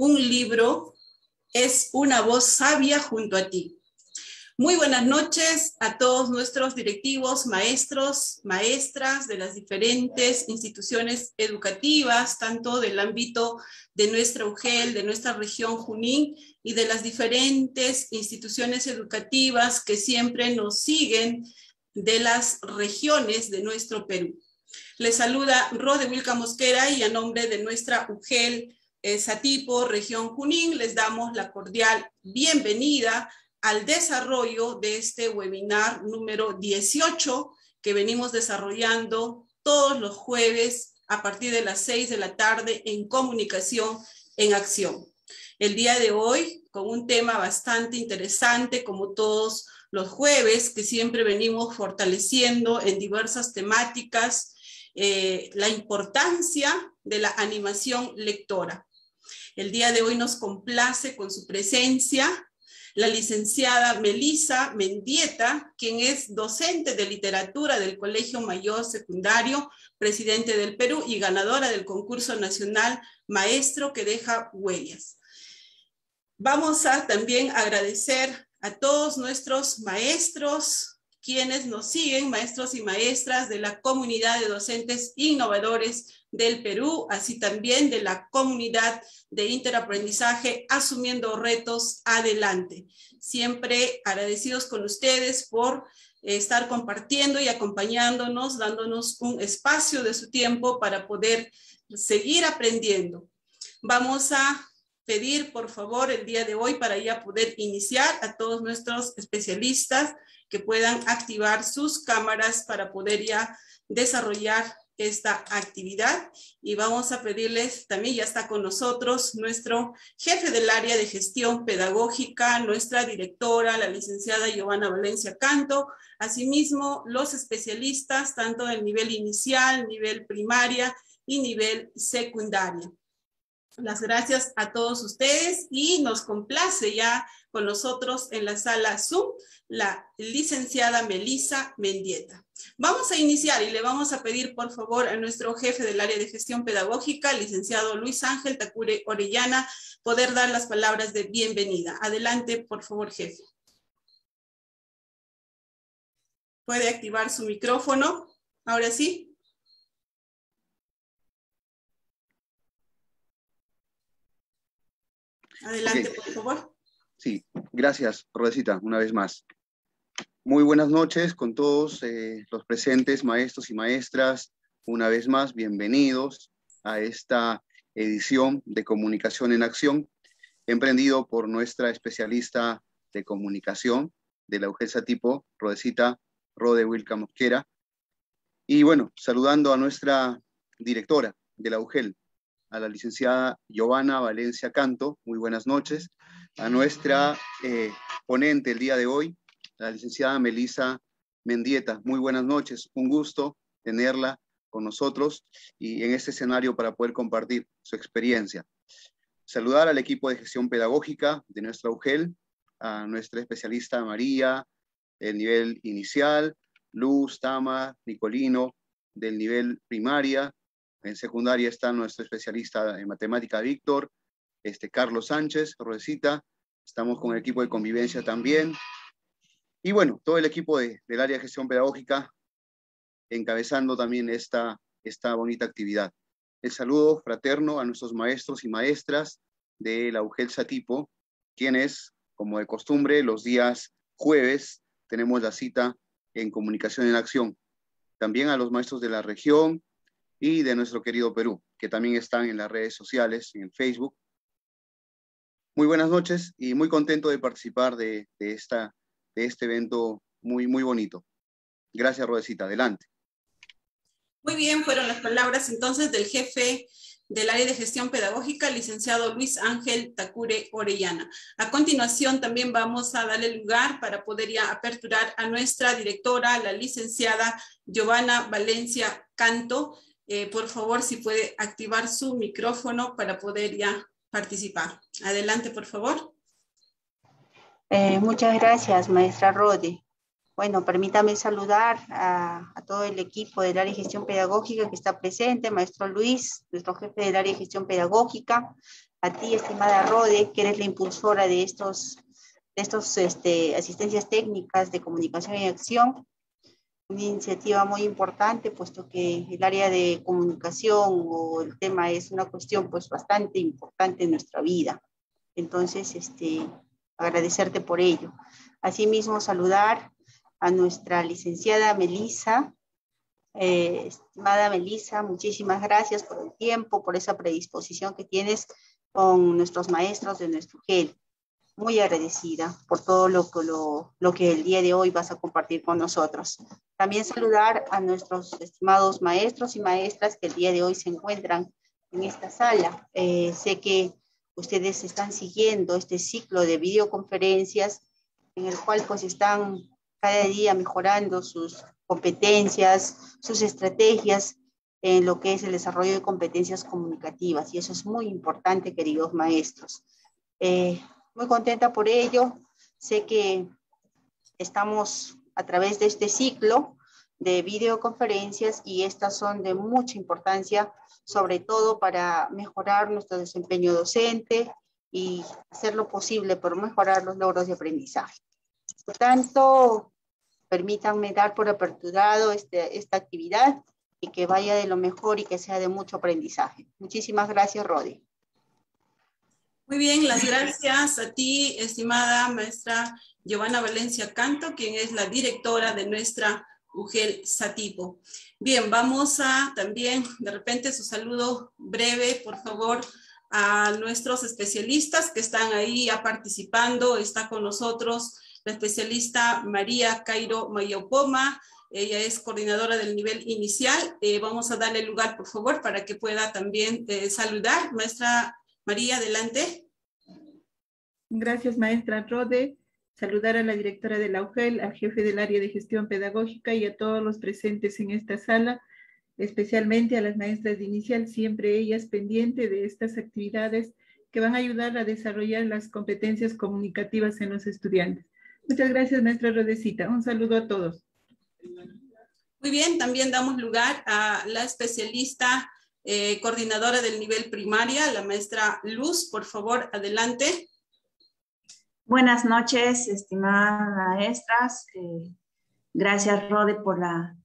un libro es una voz sabia junto a ti. Muy buenas noches a todos nuestros directivos, maestros, maestras de las diferentes instituciones educativas, tanto del ámbito de nuestra UGEL, de nuestra región Junín y de las diferentes instituciones educativas que siempre nos siguen de las regiones de nuestro Perú. Les saluda Rode Mosquera y a nombre de nuestra UGEL Satipo, región Junín, les damos la cordial bienvenida al desarrollo de este webinar número 18 que venimos desarrollando todos los jueves a partir de las 6 de la tarde en Comunicación en Acción. El día de hoy con un tema bastante interesante como todos los jueves que siempre venimos fortaleciendo en diversas temáticas eh, la importancia de la animación lectora. El día de hoy nos complace con su presencia la licenciada Melisa Mendieta, quien es docente de literatura del Colegio Mayor Secundario, presidente del Perú y ganadora del concurso nacional Maestro que deja huellas. Vamos a también agradecer a todos nuestros maestros, quienes nos siguen, maestros y maestras de la comunidad de docentes innovadores del Perú, así también de la comunidad de interaprendizaje, asumiendo retos adelante. Siempre agradecidos con ustedes por eh, estar compartiendo y acompañándonos, dándonos un espacio de su tiempo para poder seguir aprendiendo. Vamos a pedir, por favor, el día de hoy para ya poder iniciar a todos nuestros especialistas que puedan activar sus cámaras para poder ya desarrollar esta actividad y vamos a pedirles, también ya está con nosotros nuestro jefe del área de gestión pedagógica, nuestra directora, la licenciada Giovanna Valencia Canto, asimismo los especialistas, tanto del nivel inicial, nivel primaria y nivel secundario. Las gracias a todos ustedes y nos complace ya con nosotros en la sala Zoom la licenciada Melisa Mendieta. Vamos a iniciar y le vamos a pedir, por favor, a nuestro jefe del área de gestión pedagógica, licenciado Luis Ángel Tacure Orellana, poder dar las palabras de bienvenida. Adelante, por favor, jefe. Puede activar su micrófono. Ahora sí. Adelante, por favor. Sí, gracias, Rodecita, una vez más. Muy buenas noches con todos eh, los presentes, maestros y maestras. Una vez más, bienvenidos a esta edición de Comunicación en Acción, emprendido por nuestra especialista de comunicación de la UGESA Tipo, Rodecita Rode Wilca Mosquera. Y bueno, saludando a nuestra directora de la UGEL, a la licenciada Giovanna Valencia Canto. Muy buenas noches. A nuestra eh, ponente el día de hoy, la licenciada Melisa Mendieta. Muy buenas noches, un gusto tenerla con nosotros y en este escenario para poder compartir su experiencia. Saludar al equipo de gestión pedagógica de nuestra UGEL, a nuestra especialista María, del nivel inicial, Luz, Tama, Nicolino, del nivel primaria. En secundaria está nuestro especialista en matemática, Víctor, este, Carlos Sánchez, Rosita. Estamos con el equipo de convivencia también, y bueno, todo el equipo del área de gestión pedagógica encabezando también esta, esta bonita actividad. El saludo fraterno a nuestros maestros y maestras de la UGEL Satipo, quienes, como de costumbre, los días jueves tenemos la cita en Comunicación en Acción. También a los maestros de la región y de nuestro querido Perú, que también están en las redes sociales, en Facebook. Muy buenas noches y muy contento de participar de, de esta de este evento muy, muy bonito. Gracias, Rodecita. Adelante. Muy bien, fueron las palabras entonces del jefe del área de gestión pedagógica, licenciado Luis Ángel Tacure Orellana. A continuación también vamos a darle lugar para poder ya aperturar a nuestra directora, la licenciada Giovanna Valencia Canto. Eh, por favor, si puede activar su micrófono para poder ya participar. Adelante, por favor. Eh, muchas gracias, maestra Rode. Bueno, permítame saludar a, a, todo el equipo del área de gestión pedagógica que está presente, maestro Luis, nuestro jefe del área de gestión pedagógica, a ti, estimada Rode, que eres la impulsora de estos, de estos este, asistencias técnicas de comunicación y acción, una iniciativa muy importante, puesto que el área de comunicación o el tema es una cuestión pues bastante importante en nuestra vida. Entonces, este, agradecerte por ello. Asimismo, saludar a nuestra licenciada Melisa. Eh, estimada Melisa, muchísimas gracias por el tiempo, por esa predisposición que tienes con nuestros maestros de nuestro GEL. Muy agradecida por todo lo, lo, lo que el día de hoy vas a compartir con nosotros. También saludar a nuestros estimados maestros y maestras que el día de hoy se encuentran en esta sala. Eh, sé que ustedes están siguiendo este ciclo de videoconferencias en el cual pues están cada día mejorando sus competencias, sus estrategias en lo que es el desarrollo de competencias comunicativas. Y eso es muy importante, queridos maestros. Eh, muy contenta por ello. Sé que estamos a través de este ciclo de videoconferencias y estas son de mucha importancia, sobre todo para mejorar nuestro desempeño docente y hacer lo posible por mejorar los logros de aprendizaje. Por tanto, permítanme dar por aperturado este, esta actividad y que vaya de lo mejor y que sea de mucho aprendizaje. Muchísimas gracias, Rodi. Muy bien, las gracias a ti, estimada maestra Giovanna Valencia Canto, quien es la directora de nuestra Ugel Satipo. Bien, vamos a también, de repente, su saludo breve, por favor, a nuestros especialistas que están ahí participando. Está con nosotros la especialista María Cairo Mayopoma. Ella es coordinadora del nivel inicial. Eh, vamos a darle lugar, por favor, para que pueda también eh, saludar. Maestra María, adelante. Gracias, maestra Rode. Saludar a la directora de la UGEL, al jefe del área de gestión pedagógica y a todos los presentes en esta sala, especialmente a las maestras de inicial, siempre ellas pendientes de estas actividades que van a ayudar a desarrollar las competencias comunicativas en los estudiantes. Muchas gracias, maestra Rodecita. Un saludo a todos. Muy bien, también damos lugar a la especialista eh, coordinadora del nivel primaria, la maestra Luz. Por favor, adelante. Buenas noches, estimadas maestras. Eh, gracias, Rode, por la,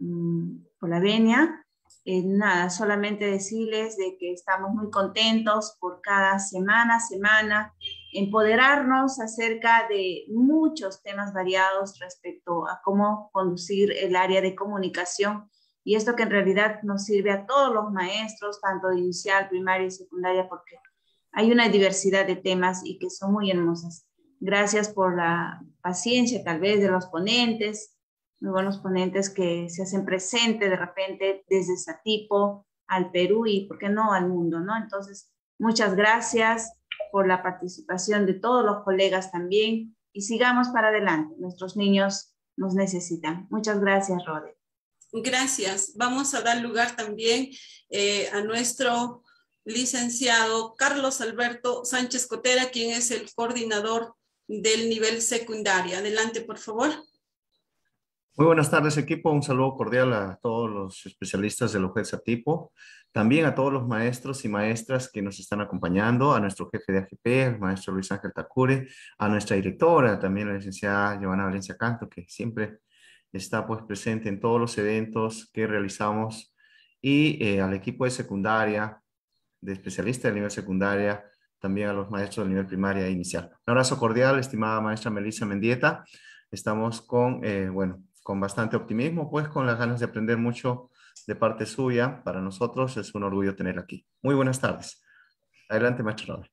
mm, por la venia. Eh, nada, solamente decirles de que estamos muy contentos por cada semana, semana, empoderarnos acerca de muchos temas variados respecto a cómo conducir el área de comunicación y esto que en realidad nos sirve a todos los maestros, tanto de inicial, primaria y secundaria, porque hay una diversidad de temas y que son muy hermosas. Gracias por la paciencia tal vez de los ponentes, muy buenos ponentes que se hacen presentes de repente desde Satipo al Perú y, ¿por qué no?, al mundo, ¿no? Entonces, muchas gracias por la participación de todos los colegas también y sigamos para adelante. Nuestros niños nos necesitan. Muchas gracias, Rode. Gracias. Vamos a dar lugar también eh, a nuestro licenciado Carlos Alberto Sánchez Cotera, quien es el coordinador del nivel secundario. Adelante, por favor. Muy buenas tardes, equipo. Un saludo cordial a todos los especialistas de del OJET tipo, También a todos los maestros y maestras que nos están acompañando, a nuestro jefe de AGP, el maestro Luis Ángel Tacure, a nuestra directora, también la licenciada Giovanna Valencia Canto, que siempre está pues, presente en todos los eventos que realizamos, y eh, al equipo de secundaria, de especialista de nivel secundaria, también a los maestros del nivel primaria e inicial. Un abrazo cordial, estimada maestra Melissa Mendieta. Estamos con, eh, bueno, con bastante optimismo, pues con las ganas de aprender mucho de parte suya. Para nosotros es un orgullo tenerla aquí. Muy buenas tardes. Adelante, maestra Robert.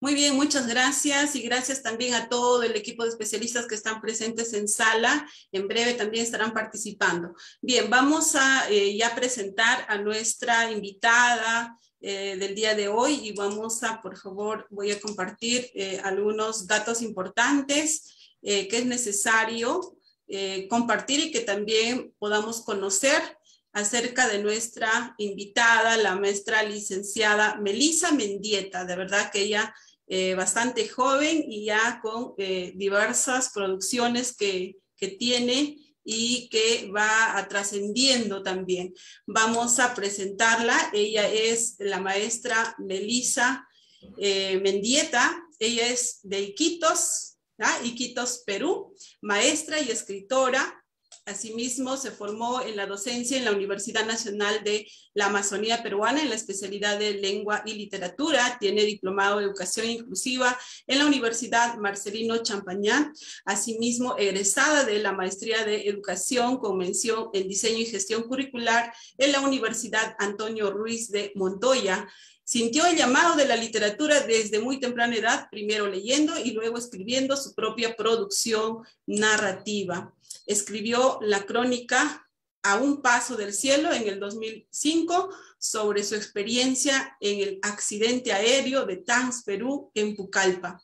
Muy bien, muchas gracias y gracias también a todo el equipo de especialistas que están presentes en sala. En breve también estarán participando. Bien, vamos a eh, ya presentar a nuestra invitada, eh, del día de hoy y vamos a, por favor, voy a compartir eh, algunos datos importantes eh, que es necesario compartir y que también podamos conocer acerca de nuestra invitada, la maestra licenciada Melisa Mendieta. De verdad que ella bastante joven y ya con diversas producciones que, que tiene y que va trascendiendo también. Vamos a presentarla. Ella es la maestra Melisa eh, Mendieta. Ella es de Iquitos, Iquitos, Perú, maestra y escritora Asimismo, se formó en la docencia en la Universidad Nacional de la Amazonía Peruana en la especialidad de lengua y literatura. Tiene diplomado de educación inclusiva en la Universidad Marcelino Champañán. Asimismo, egresada de la maestría de educación con mención en diseño y gestión curricular en la Universidad Antonio Ruiz de Montoya. Sintió el llamado de la literatura desde muy temprana edad, primero leyendo y luego escribiendo su propia producción narrativa escribió la crónica A un paso del cielo en el 2005 sobre su experiencia en el accidente aéreo de Tans, Perú, en Pucallpa.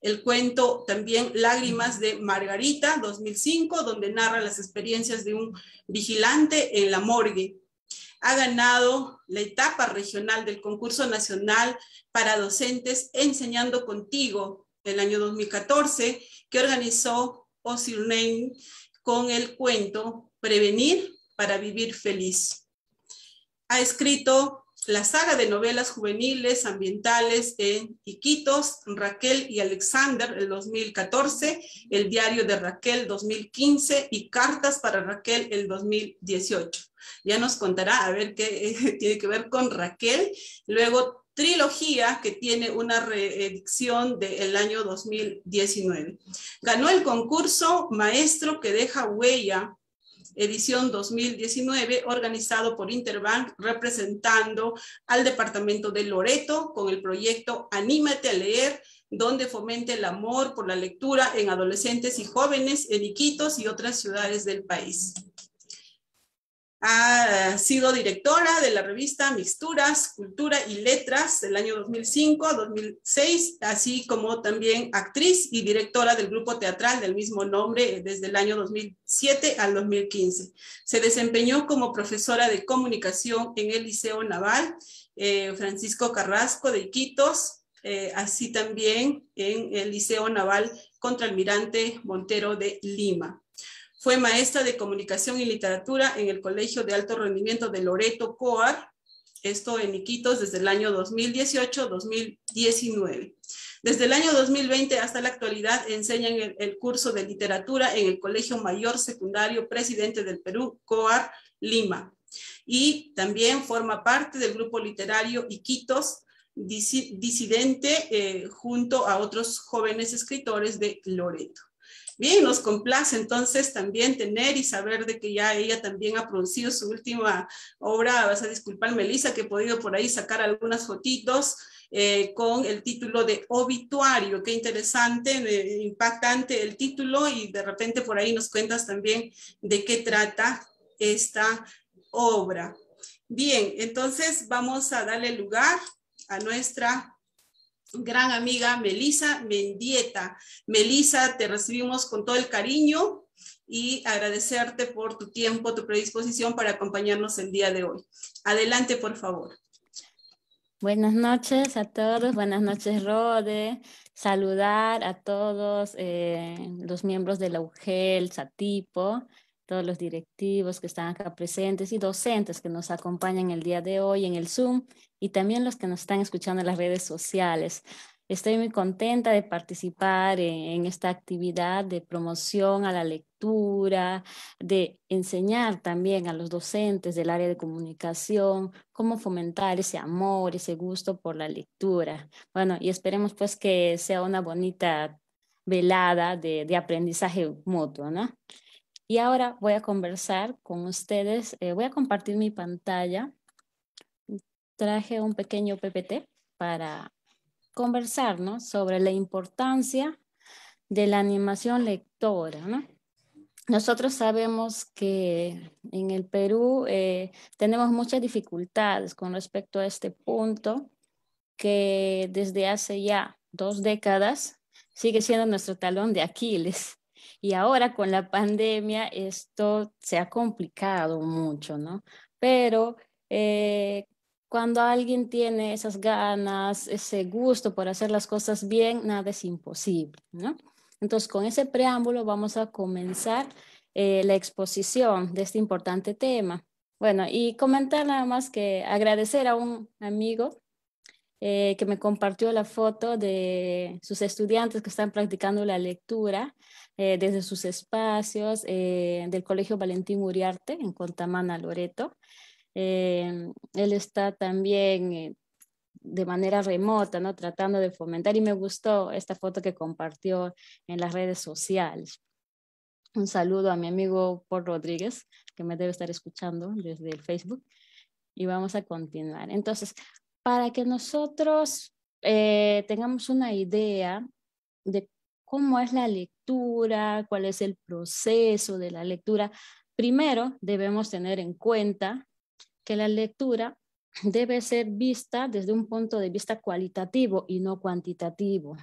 El cuento también Lágrimas de Margarita, 2005, donde narra las experiencias de un vigilante en la morgue. Ha ganado la etapa regional del concurso nacional para docentes Enseñando Contigo el año 2014, que organizó Osirnein con el cuento Prevenir para vivir feliz. Ha escrito la saga de novelas juveniles ambientales en Iquitos, Raquel y Alexander, el 2014, El diario de Raquel, 2015, y Cartas para Raquel, el 2018. Ya nos contará a ver qué tiene que ver con Raquel. Luego trilogía que tiene una reedición del año 2019. Ganó el concurso Maestro que deja huella edición 2019, organizado por Interbank, representando al departamento de Loreto con el proyecto Anímate a leer, donde fomente el amor por la lectura en adolescentes y jóvenes en Iquitos y otras ciudades del país. Ha sido directora de la revista Mixturas, Cultura y Letras del año 2005-2006, así como también actriz y directora del grupo teatral del mismo nombre desde el año 2007 al 2015. Se desempeñó como profesora de comunicación en el Liceo Naval eh, Francisco Carrasco de Iquitos, eh, así también en el Liceo Naval Contralmirante Montero de Lima. Fue maestra de comunicación y literatura en el Colegio de Alto Rendimiento de Loreto Coar, esto en Iquitos, desde el año 2018-2019. Desde el año 2020 hasta la actualidad enseña en el, curso de literatura en el Colegio Mayor Secundario Presidente del Perú, COAR, Lima. Y también forma parte del grupo literario Iquitos, disidente, eh, junto a otros jóvenes escritores de Loreto bien nos complace entonces también tener y saber de que ya ella también ha producido su última obra, vas a disculpar Melissa, que he podido por ahí sacar algunas fotitos. Eh, con el título de obituario. Qué interesante, eh, impactante el título y de repente por ahí nos cuentas también de qué trata esta obra. Bien, entonces vamos a darle lugar a nuestra gran amiga Melisa Mendieta. Melisa, te recibimos con todo el cariño y agradecerte por tu tiempo, tu predisposición para acompañarnos el día de hoy. Adelante, por favor. Buenas noches a todos, buenas noches Rode, saludar a todos eh, los miembros de la UGEL, Satipo, todos los directivos que están acá presentes y docentes que nos acompañan el día de hoy en el Zoom y también los que nos están escuchando en las redes sociales. Estoy muy contenta de participar e-, en, esta actividad de promoción a la lectura, de enseñar también a los docentes del área de comunicación cómo fomentar ese amor, ese gusto por la lectura. Bueno, y esperemos pues que sea una bonita velada de aprendizaje mutuo, ¿no? Y ahora voy a conversar con ustedes. Eh, voy a compartir mi pantalla. Traje un pequeño PPT para conversarnos sobre la importancia de la animación lectora. Nosotros sabemos que en el Perú eh, tenemos muchas dificultades con respecto a este punto, que desde hace ya dos décadas sigue siendo nuestro talón de Aquiles. Y ahora con la pandemia esto se ha complicado mucho, ¿no? Pero eh, cuando alguien tiene esas ganas, ese gusto por hacer las cosas bien, nada es imposible, ¿no? Entonces, con ese preámbulo vamos a comenzar eh, la exposición de este importante tema. Bueno, y comentar nada más que agradecer a un amigo eh, que me compartió la foto de sus estudiantes que están practicando la lectura eh, desde sus espacios eh, del Colegio Valentín Uriarte en Contamana, Loreto. Eh, él está también de manera remota, ¿no? tratando de fomentar y me gustó esta foto que compartió en las redes sociales. Un saludo a mi amigo Paul Rodríguez, que me debe estar escuchando desde el Facebook. Y vamos a continuar. Entonces, para que nosotros tengamos una idea de cómo es la lectura, cuál es el proceso de la lectura. Primero, debemos tener en cuenta que la lectura debe ser vista desde un punto de vista cualitativo y no cuantitativo.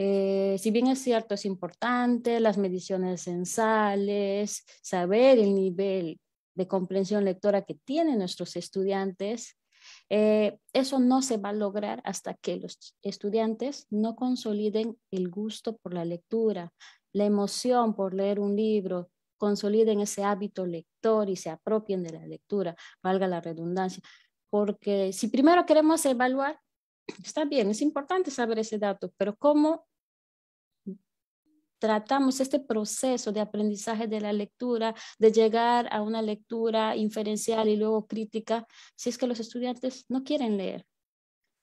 Eh, si bien es cierto, es importante las mediciones sensales, saber el nivel de comprensión lectora que tienen nuestros estudiantes, eh, eso no se va a lograr hasta que los estudiantes no consoliden el gusto por la lectura, la emoción por leer un libro, consoliden ese hábito lector y se apropien de la lectura, valga la redundancia. Porque si primero queremos evaluar, está bien, es importante saber ese dato, pero ¿cómo tratamos este proceso de aprendizaje de la lectura, de llegar a una lectura inferencial y luego crítica, si es que los estudiantes no quieren leer,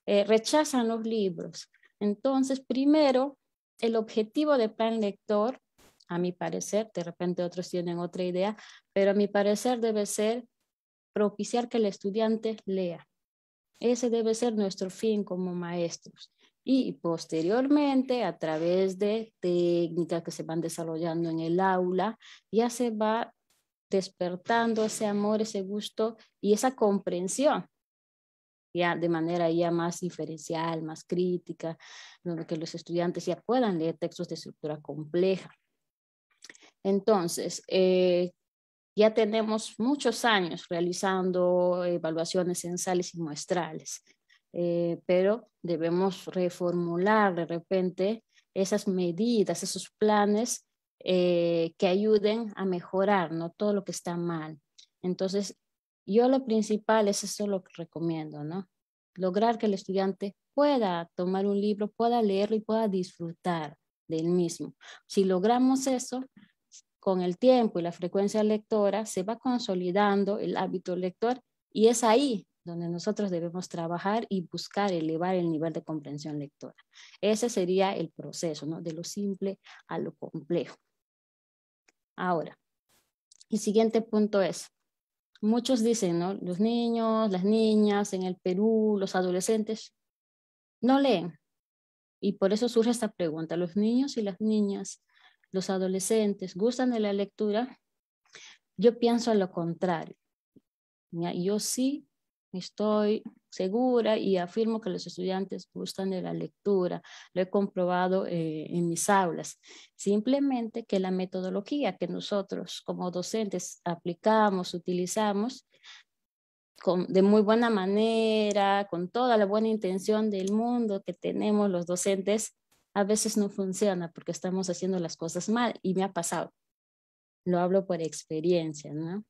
eh, rechazan los libros. Entonces, primero, el objetivo de Plan Lector, a mi parecer, de repente otros tienen otra idea, pero a mi parecer debe ser propiciar que el estudiante lea. Ese debe ser nuestro fin como maestros y posteriormente a través de técnicas que se van desarrollando en el aula, ya se va despertando ese amor, ese gusto y esa comprensión ya de manera ya más diferencial, más crítica, donde que los estudiantes ya puedan leer textos de estructura compleja. Entonces, eh, ya tenemos muchos años realizando evaluaciones sensales y muestrales. Eh, pero debemos reformular de repente esas medidas, esos planes eh, que ayuden a mejorar ¿no? todo lo que está mal. Entonces, yo lo principal es eso lo que recomiendo, ¿no? Lograr que el estudiante pueda tomar un libro, pueda leerlo y pueda disfrutar del mismo. Si logramos eso, con el tiempo y la frecuencia lectora se va consolidando el hábito lector y es ahí donde nosotros debemos trabajar y buscar elevar el nivel de comprensión lectora. Ese sería el proceso, ¿no? De lo simple a lo complejo. Ahora, el siguiente punto es, muchos dicen, ¿no? Los niños, las niñas en el Perú, los adolescentes, no leen. Y por eso surge esta pregunta, ¿los niños y las niñas, los adolescentes, gustan de la lectura? Yo pienso a lo contrario. Yo sí Estoy segura y afirmo que los estudiantes gustan de la lectura. Lo he comprobado eh, en mis aulas. Simplemente que la metodología que nosotros como docentes aplicamos, utilizamos, de muy buena manera, con toda la buena intención del mundo que tenemos los docentes, a veces no funciona porque estamos haciendo las cosas mal y me ha pasado. Lo hablo por experiencia, ¿no?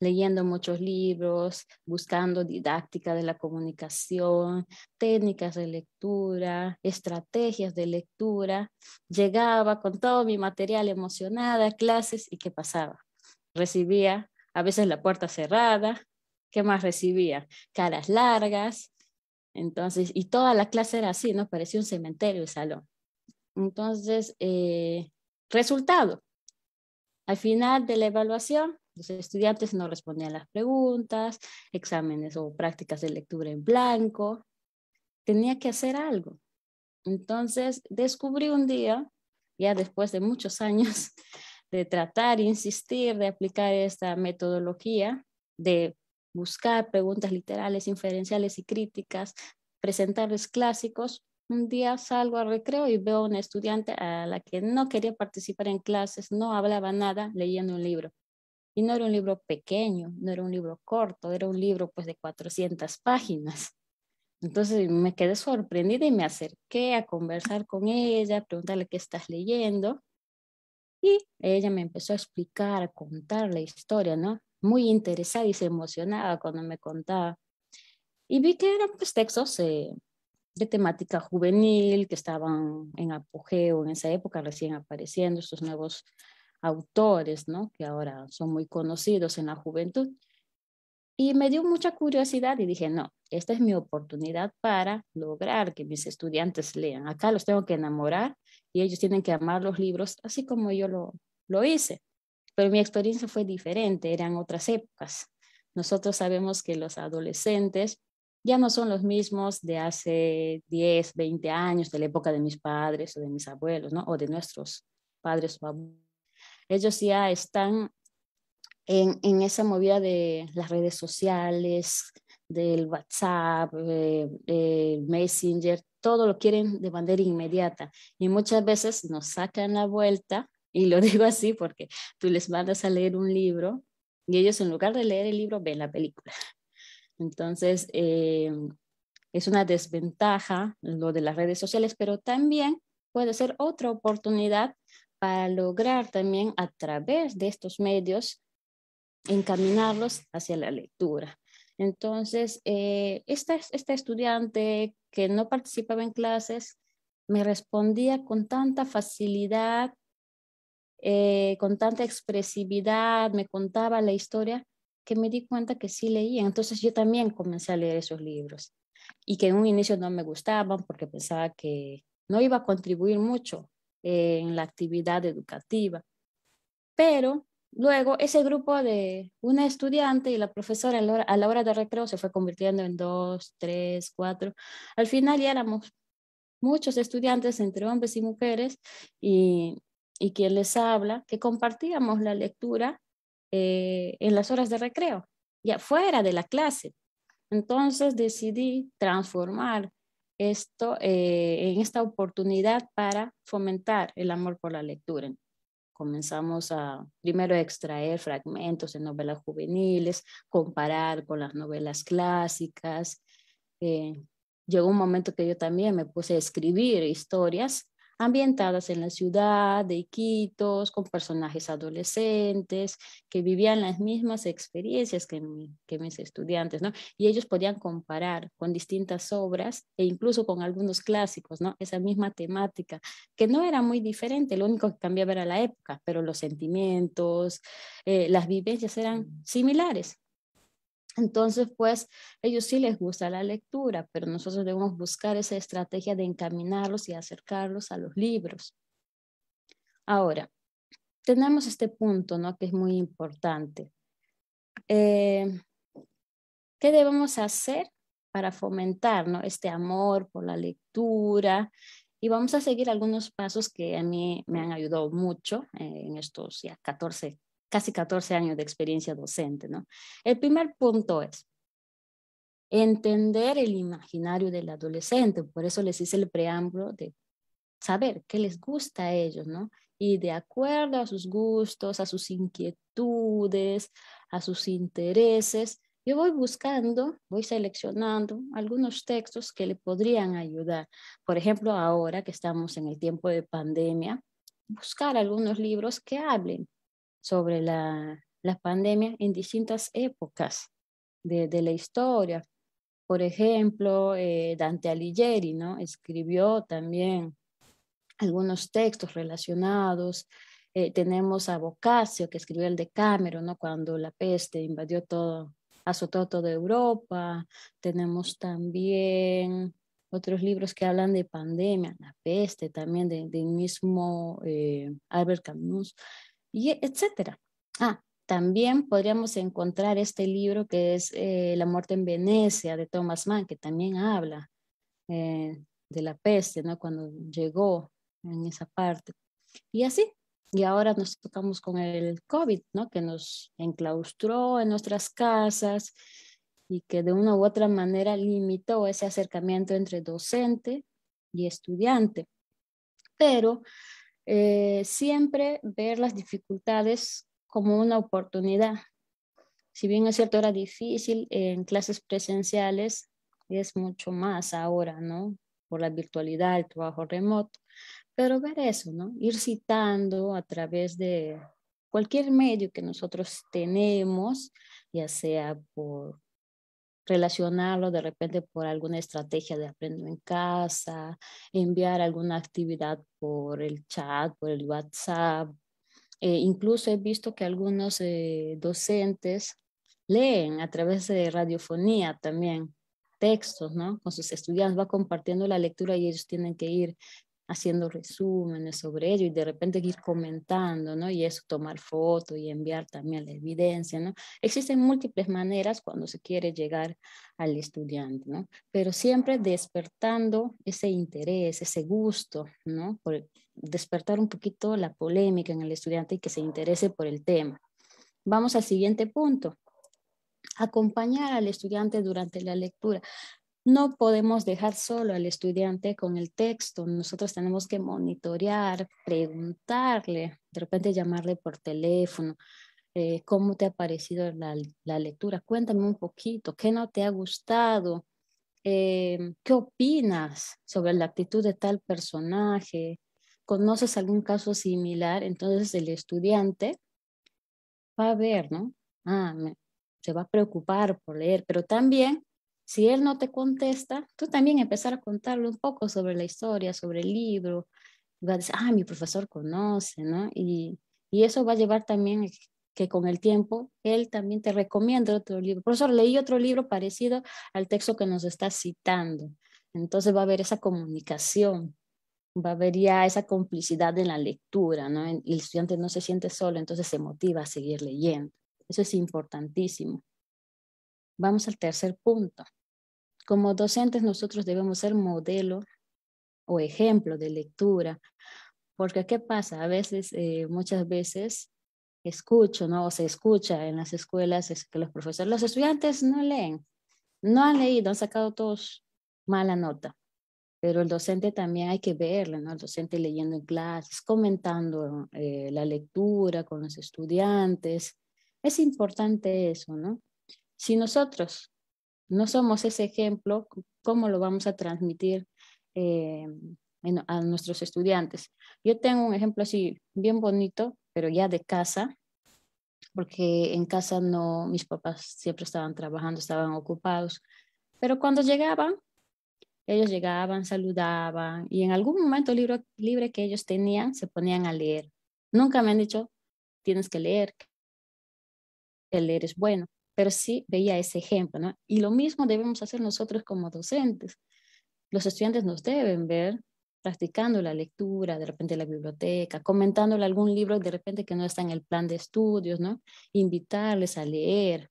leyendo muchos libros, buscando didáctica de la comunicación, técnicas de lectura, estrategias de lectura. Llegaba con todo mi material emocionada, a clases y qué pasaba. Recibía a veces la puerta cerrada, ¿qué más recibía? Caras largas. Entonces, y toda la clase era así, ¿no? Parecía un cementerio el salón. Entonces, eh, resultado. Al final de la evaluación, los estudiantes no respondían las preguntas, exámenes o prácticas de lectura en blanco. Tenía que hacer algo. Entonces descubrí un día, ya después de muchos años, de tratar, insistir, de aplicar esta metodología, de buscar preguntas literales, inferenciales y críticas, presentarles clásicos. Un día salgo al recreo y veo a una estudiante a la que no quería participar en clases, no hablaba nada, leyendo un libro. Y no era un libro pequeño, no era un libro corto, era un libro pues de 400 páginas. Entonces me quedé sorprendida y me acerqué a conversar con ella, a preguntarle qué estás leyendo. Y ella me empezó a explicar, a contar la historia, ¿no? Muy interesada y se emocionaba cuando me contaba. Y vi que eran pues textos eh, de temática juvenil que estaban en apogeo en esa época, recién apareciendo estos nuevos autores, ¿no? Que ahora son muy conocidos en la juventud. Y me dio mucha curiosidad y dije, no, esta es mi oportunidad para lograr que mis estudiantes lean. Acá los tengo que enamorar y ellos tienen que amar los libros, así como yo lo, lo hice. Pero mi experiencia fue diferente, eran otras épocas. Nosotros sabemos que los adolescentes ya no son los mismos de hace 10, 20 años, de la época de mis padres o de mis abuelos, ¿no? O de nuestros padres o abuelos ellos ya están en, en esa movida de las redes sociales, del WhatsApp, eh, eh, Messenger, todo lo quieren de manera inmediata y muchas veces nos sacan la vuelta, y lo digo así porque tú les mandas a leer un libro y ellos en lugar de leer el libro ven la película. Entonces, eh, es una desventaja lo de las redes sociales, pero también puede ser otra oportunidad para lograr también a través de estos medios encaminarlos hacia la lectura. Entonces, eh, esta, estudiante que no participaba en clases me respondía con tanta facilidad, eh, con tanta expresividad, me contaba la historia que me di cuenta que sí leía. Entonces yo también comencé a leer esos libros y que en un inicio no me gustaban porque pensaba que no iba a contribuir mucho en la actividad educativa. Pero luego ese grupo de una estudiante y la profesora a la hora, de recreo se fue convirtiendo en dos, tres, cuatro. Al final ya éramos muchos estudiantes entre hombres y mujeres y, y quien les habla, que compartíamos la lectura eh, en las horas de recreo, ya fuera de la clase. Entonces decidí transformar esto, eh, en esta oportunidad para fomentar el amor por la lectura. Comenzamos a primero extraer fragmentos de novelas juveniles, comparar con las novelas clásicas. Eh, llegó un momento que yo también me puse a escribir historias ambientadas en la ciudad de Iquitos, con personajes adolescentes que vivían las mismas experiencias que, mis estudiantes, ¿no? Y ellos podían comparar con distintas obras e incluso con algunos clásicos, ¿no? Esa misma temática, que no era muy diferente, lo único que cambiaba era la época, pero los sentimientos, eh, las vivencias eran mm. similares. Entonces, pues ellos sí les gusta la lectura, pero nosotros debemos buscar esa estrategia de encaminarlos y acercarlos a los libros. Ahora, tenemos este punto, ¿no? Que es muy importante. Eh, ¿Qué debemos hacer para fomentar, ¿no? Este amor por la lectura. Y vamos a seguir algunos pasos que a mí me han ayudado mucho eh, en estos ya 14 casi 14 años de experiencia docente, ¿no? El primer punto es entender el imaginario del adolescente, por eso les hice el preámbulo de saber qué les gusta a ellos, ¿no? Y de acuerdo a sus gustos, a sus inquietudes, a sus intereses, yo voy buscando, voy seleccionando algunos textos que le podrían ayudar. Por ejemplo, ahora que estamos en el tiempo de pandemia, buscar algunos libros que hablen sobre la, pandemia en distintas épocas de, la historia. Por ejemplo, eh, Dante Alighieri ¿no? escribió también algunos textos relacionados. Eh, tenemos a Boccaccio, que escribió el Decámero, ¿no? cuando la peste invadió todo, azotó toda Europa. Tenemos también otros libros que hablan de pandemia, la peste también, del mismo eh, Albert Camus y etcétera. Ah, también podríamos encontrar este libro que es eh, La muerte en Venecia de Thomas Mann, que también habla eh, de la peste, ¿no? Cuando llegó en esa parte. Y así, y ahora nos tocamos con el COVID, ¿no? Que nos enclaustró en nuestras casas y que de una u otra manera limitó ese acercamiento entre docente y estudiante. Pero eh, siempre ver las dificultades como una oportunidad. Si bien es cierto, era difícil en clases presenciales, es mucho más ahora, ¿no? Por la virtualidad, el trabajo remoto, pero ver eso, ¿no? Ir citando a través de cualquier medio que nosotros tenemos, ya sea por relacionarlo de repente por alguna estrategia de aprendo en casa, enviar alguna actividad por el chat, por el WhatsApp. Eh, incluso he visto que algunos eh, docentes leen a través de radiofonía también textos, ¿no? Con sus estudiantes va compartiendo la lectura y ellos tienen que ir haciendo resúmenes sobre ello y de repente ir comentando, ¿no? Y eso, tomar fotos y enviar también la evidencia, ¿no? Existen múltiples maneras cuando se quiere llegar al estudiante, ¿no? Pero siempre despertando ese interés, ese gusto, ¿no? Por despertar un poquito la polémica en el estudiante y que se interese por el tema. Vamos al siguiente punto acompañar al estudiante durante la lectura no podemos dejar solo al estudiante con el texto. Nosotros tenemos que monitorear, preguntarle, de repente llamarle por teléfono. Eh, ¿Cómo te ha parecido la, lectura? Cuéntame un poquito, ¿qué no te ha gustado? Eh, ¿Qué opinas sobre la actitud de tal personaje? ¿Conoces algún caso similar? Entonces el estudiante va a ver, ¿no? Ah, se va a preocupar por leer, pero también si él no te contesta, tú también empezar a contarle un poco sobre la historia, sobre el libro. va a decir, ah, mi profesor conoce, ¿no? Y, y eso va a llevar también que con el tiempo él también te recomienda otro libro. Profesor, leí otro libro parecido al texto que nos está citando. Entonces va a haber esa comunicación, va a haber ya esa complicidad en la lectura, ¿no? Y el estudiante no se siente solo, entonces se motiva a seguir leyendo. Eso es importantísimo. Vamos al tercer punto. Como docentes nosotros debemos ser modelo o ejemplo de lectura, porque ¿qué pasa? A veces, eh, muchas veces escucho, ¿no? O se escucha en las escuelas que los profesores, los estudiantes no leen, no han leído, han sacado todos mala nota. Pero el docente también hay que verlo, ¿no? El docente leyendo en clases, comentando eh, la lectura con los estudiantes. Es importante eso, ¿no? Si nosotros no somos ese ejemplo, ¿cómo lo vamos a transmitir eh, a nuestros estudiantes? Yo tengo un ejemplo así bien bonito, pero ya de casa, porque en casa no, mis papás siempre estaban trabajando, estaban ocupados, pero cuando llegaban, ellos llegaban, saludaban y en algún momento libro libre que ellos tenían se ponían a leer. Nunca me han dicho, tienes que leer, que leer es bueno pero sí veía ese ejemplo, ¿no? Y lo mismo debemos hacer nosotros como docentes. Los estudiantes nos deben ver practicando la lectura, de repente la biblioteca, comentándole algún libro de repente que no está en el plan de estudios, ¿no? Invitarles a leer.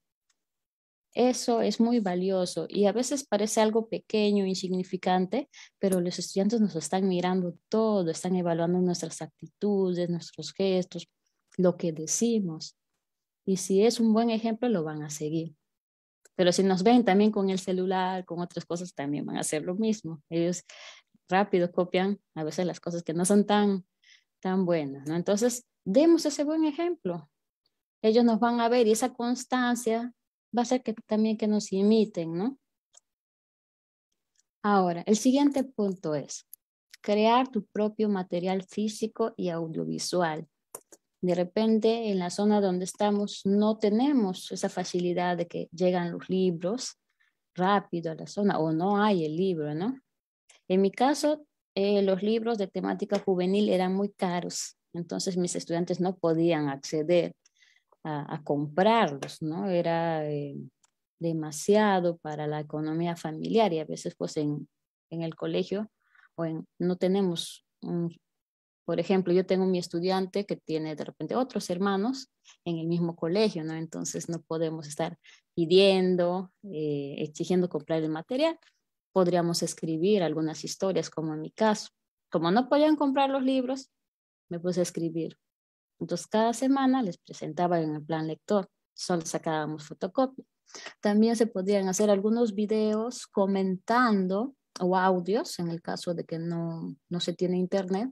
Eso es muy valioso y a veces parece algo pequeño, insignificante, pero los estudiantes nos están mirando todo, están evaluando nuestras actitudes, nuestros gestos, lo que decimos y si es un buen ejemplo lo van a seguir. Pero si nos ven también con el celular, con otras cosas, también van a hacer lo mismo. Ellos rápido copian a veces las cosas que no son tan, tan buenas, ¿no? Entonces, demos ese buen ejemplo. Ellos nos van a ver y esa constancia va a ser que también que nos imiten, ¿no? Ahora, el siguiente punto es crear tu propio material físico y audiovisual de repente, en la zona donde estamos, no tenemos esa facilidad de que llegan los libros rápido a la zona o no hay el libro, ¿no? En mi caso, eh, los libros de temática juvenil eran muy caros, entonces mis estudiantes no podían acceder a, comprarlos, ¿no? Era eh, demasiado para la economía familiar y a veces pues en, en el colegio o no tenemos un, por ejemplo, yo tengo mi estudiante que tiene de repente otros hermanos en el mismo colegio, ¿no? Entonces no podemos estar pidiendo, eh, exigiendo comprar el material. Podríamos escribir algunas historias, como en mi caso. Como no podían comprar los libros, me puse a escribir. Entonces cada semana les presentaba en el plan lector, solo sacábamos fotocopia. También se podían hacer algunos videos comentando o audios en el caso de que no, no se tiene internet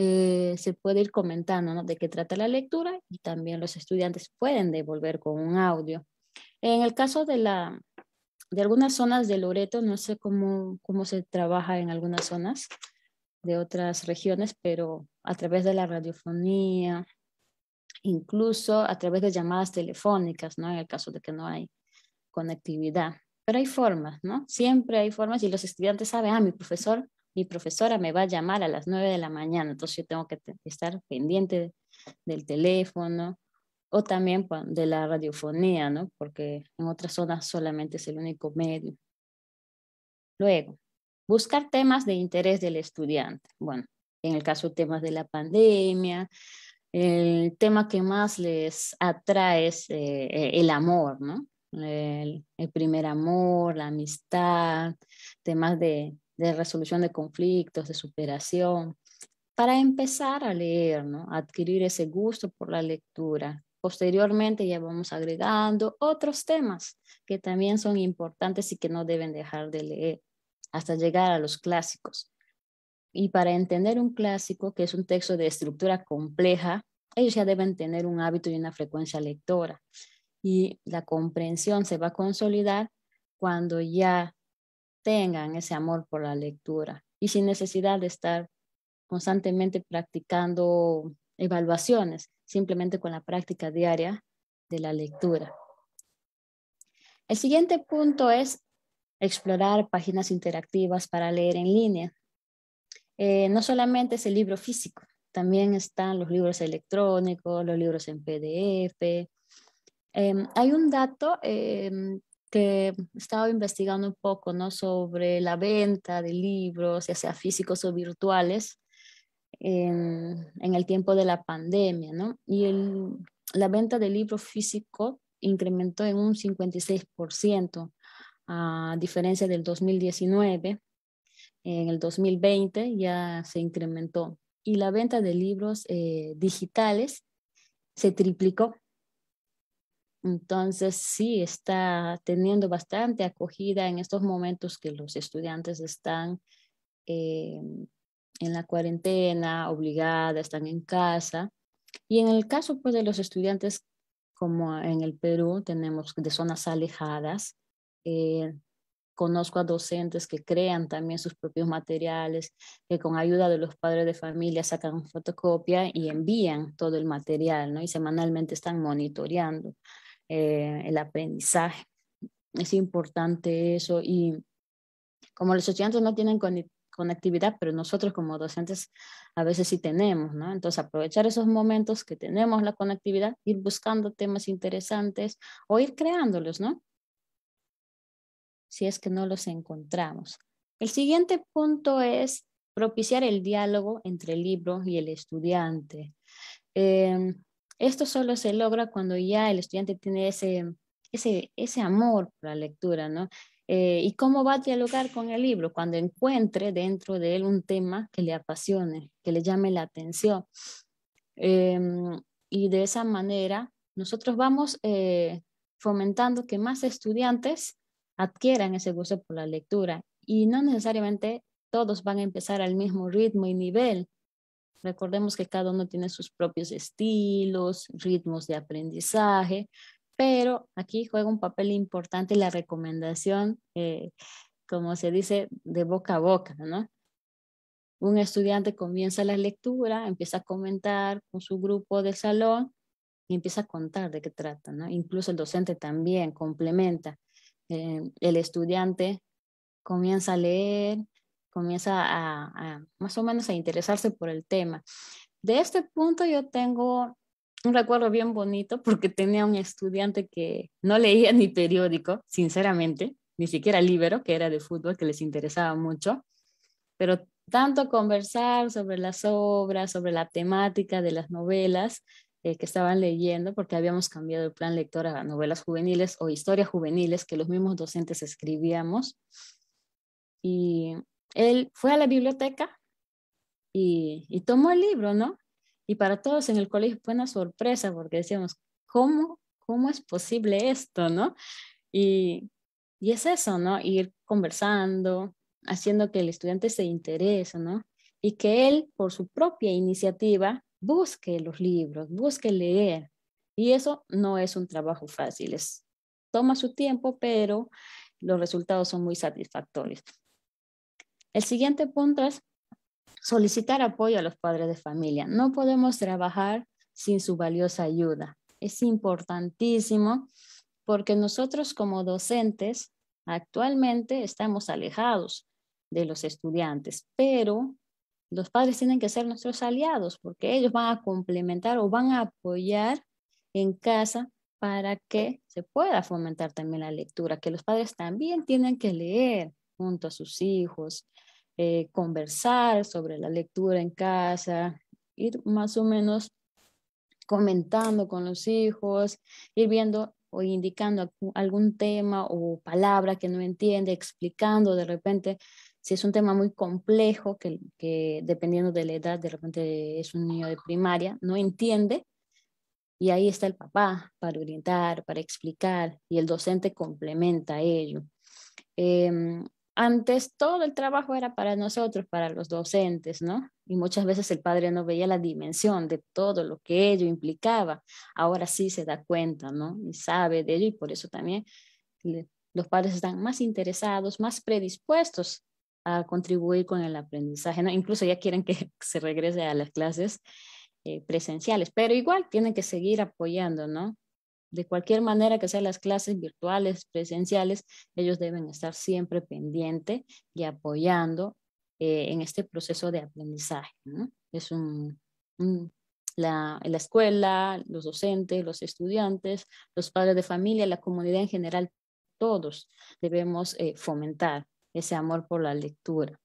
eh, se puede ir comentando de qué trata la lectura y también los estudiantes pueden devolver con un audio. En el caso de, la, de algunas zonas de Loreto, no sé cómo, se trabaja en algunas zonas de otras regiones, pero a través de la radiofonía, incluso a través de llamadas telefónicas, ¿no? En el caso de que no hay conectividad. Pero hay formas, ¿no? Siempre hay formas y los estudiantes saben, ah, mi profesor mi profesora me va a llamar a las 9 de la mañana, entonces yo tengo que estar pendiente del teléfono o también de la radiofonía, ¿no? Porque en otras zonas solamente es el único medio. Luego, buscar temas de interés del estudiante. Bueno, en el caso de temas de la pandemia, el tema que más les atrae es eh, eh, el amor, ¿no? el, primer amor, la amistad, temas de, de resolución de conflictos, de superación, para empezar a leer, ¿no? adquirir ese gusto por la lectura. Posteriormente ya vamos agregando otros temas que también son importantes y que no deben dejar de leer hasta llegar a los clásicos. Y para entender un clásico, que es un texto de estructura compleja, ellos ya deben tener un hábito y una frecuencia lectora. Y la comprensión se va a consolidar cuando ya tengan ese amor por la lectura y sin necesidad de estar constantemente practicando evaluaciones, simplemente con la práctica diaria de la lectura. El siguiente punto es explorar páginas interactivas para leer en línea. Eh, no solamente es el libro físico, también están los libros electrónicos, los libros en PDF. Em, hay un dato em, que estaba investigando un poco ¿no? sobre la venta de libros, ya sea físicos o virtuales, en, el tiempo de la pandemia. ¿no? Y el, la venta de libros físicos incrementó en un 56%, a diferencia del 2019. En el 2020 ya se incrementó. Y la venta de libros eh, digitales se triplicó entonces, sí, está teniendo bastante acogida en estos momentos que los estudiantes están eh, en la cuarentena, obligada, están en casa. Y en el caso pues, de los estudiantes, como en el Perú, tenemos de zonas alejadas. Eh, conozco a docentes que crean también sus propios materiales, que con ayuda de los padres de familia sacan fotocopia y envían todo el material, ¿no? Y semanalmente están monitoreando. Eh, el aprendizaje. Es importante eso y como los estudiantes no tienen conectividad, pero nosotros como docentes a veces sí tenemos, ¿no? Entonces aprovechar esos momentos que tenemos la conectividad, ir buscando temas interesantes o ir creándolos, ¿no? Si es que no los encontramos. El siguiente punto es propiciar el diálogo entre el libro y el estudiante. Eh, esto solo se logra cuando ya el estudiante tiene ese, amor por la lectura, ¿no? Eh, ¿Y cómo va a dialogar con el libro? Cuando encuentre dentro de él un tema que le apasione, que le llame la atención. Em, y de esa manera, nosotros vamos eh, fomentando que más estudiantes adquieran ese gusto por la lectura. Y no necesariamente todos van a empezar al mismo ritmo y nivel, Recordemos que cada uno tiene sus propios estilos, ritmos de aprendizaje, pero aquí juega un papel importante la recomendación, eh, como se dice, de boca a boca, ¿no? Un estudiante comienza la lectura, empieza a comentar con su grupo de salón y empieza a contar de qué trata, ¿no? Incluso el docente también complementa. Eh, el estudiante comienza a leer, comienza a, más o menos a interesarse por el tema. De este punto yo tengo un recuerdo bien bonito porque tenía un estudiante que no leía ni periódico, sinceramente, ni siquiera libro, que era de fútbol, que les interesaba mucho, pero tanto conversar sobre las obras, sobre la temática de las novelas eh, que estaban leyendo, porque habíamos cambiado el plan lector a novelas juveniles o historias juveniles que los mismos docentes escribíamos. Y él fue a la biblioteca y, tomó el libro, ¿no? Y para todos en el colegio fue una sorpresa porque decíamos, ¿cómo, cómo es posible esto, no? Y, y es eso, ¿no? Ir conversando, haciendo que el estudiante se interese, ¿no? Y que él, por su propia iniciativa, busque los libros, busque leer. Y eso no es un trabajo fácil, es, toma su tiempo, pero los resultados son muy satisfactorios. El siguiente punto es solicitar apoyo a los padres de familia. No podemos trabajar sin su valiosa ayuda. Es importantísimo porque nosotros como docentes actualmente estamos alejados de los estudiantes, pero los padres tienen que ser nuestros aliados porque ellos van a complementar o van a apoyar en casa para que se pueda fomentar también la lectura, que los padres también tienen que leer, junto a sus hijos, eh, conversar sobre la lectura en casa, ir más o menos comentando con los hijos, ir viendo o indicando algún tema o palabra que no entiende, explicando de repente si es un tema muy complejo, que, dependiendo de la edad, de repente es un niño de primaria, no entiende, y ahí está el papá para orientar, para explicar, y el docente complementa ello. Em, antes todo el trabajo era para nosotros, para los docentes, ¿no? Y muchas veces el padre no veía la dimensión de todo lo que ello implicaba. Ahora sí se da cuenta, ¿no? Y sabe de ello y por eso también los padres están más interesados, más predispuestos a contribuir con el aprendizaje, ¿no? Incluso ya quieren que se regrese a las clases eh, presenciales, pero igual tienen que seguir apoyando, ¿no? de cualquier manera que sean las clases virtuales, presenciales, ellos deben estar siempre pendiente y apoyando eh, en este proceso de aprendizaje. Es un, la, escuela, los docentes, los estudiantes, los padres de familia, la comunidad en general, todos debemos eh, fomentar ese amor por la lectura.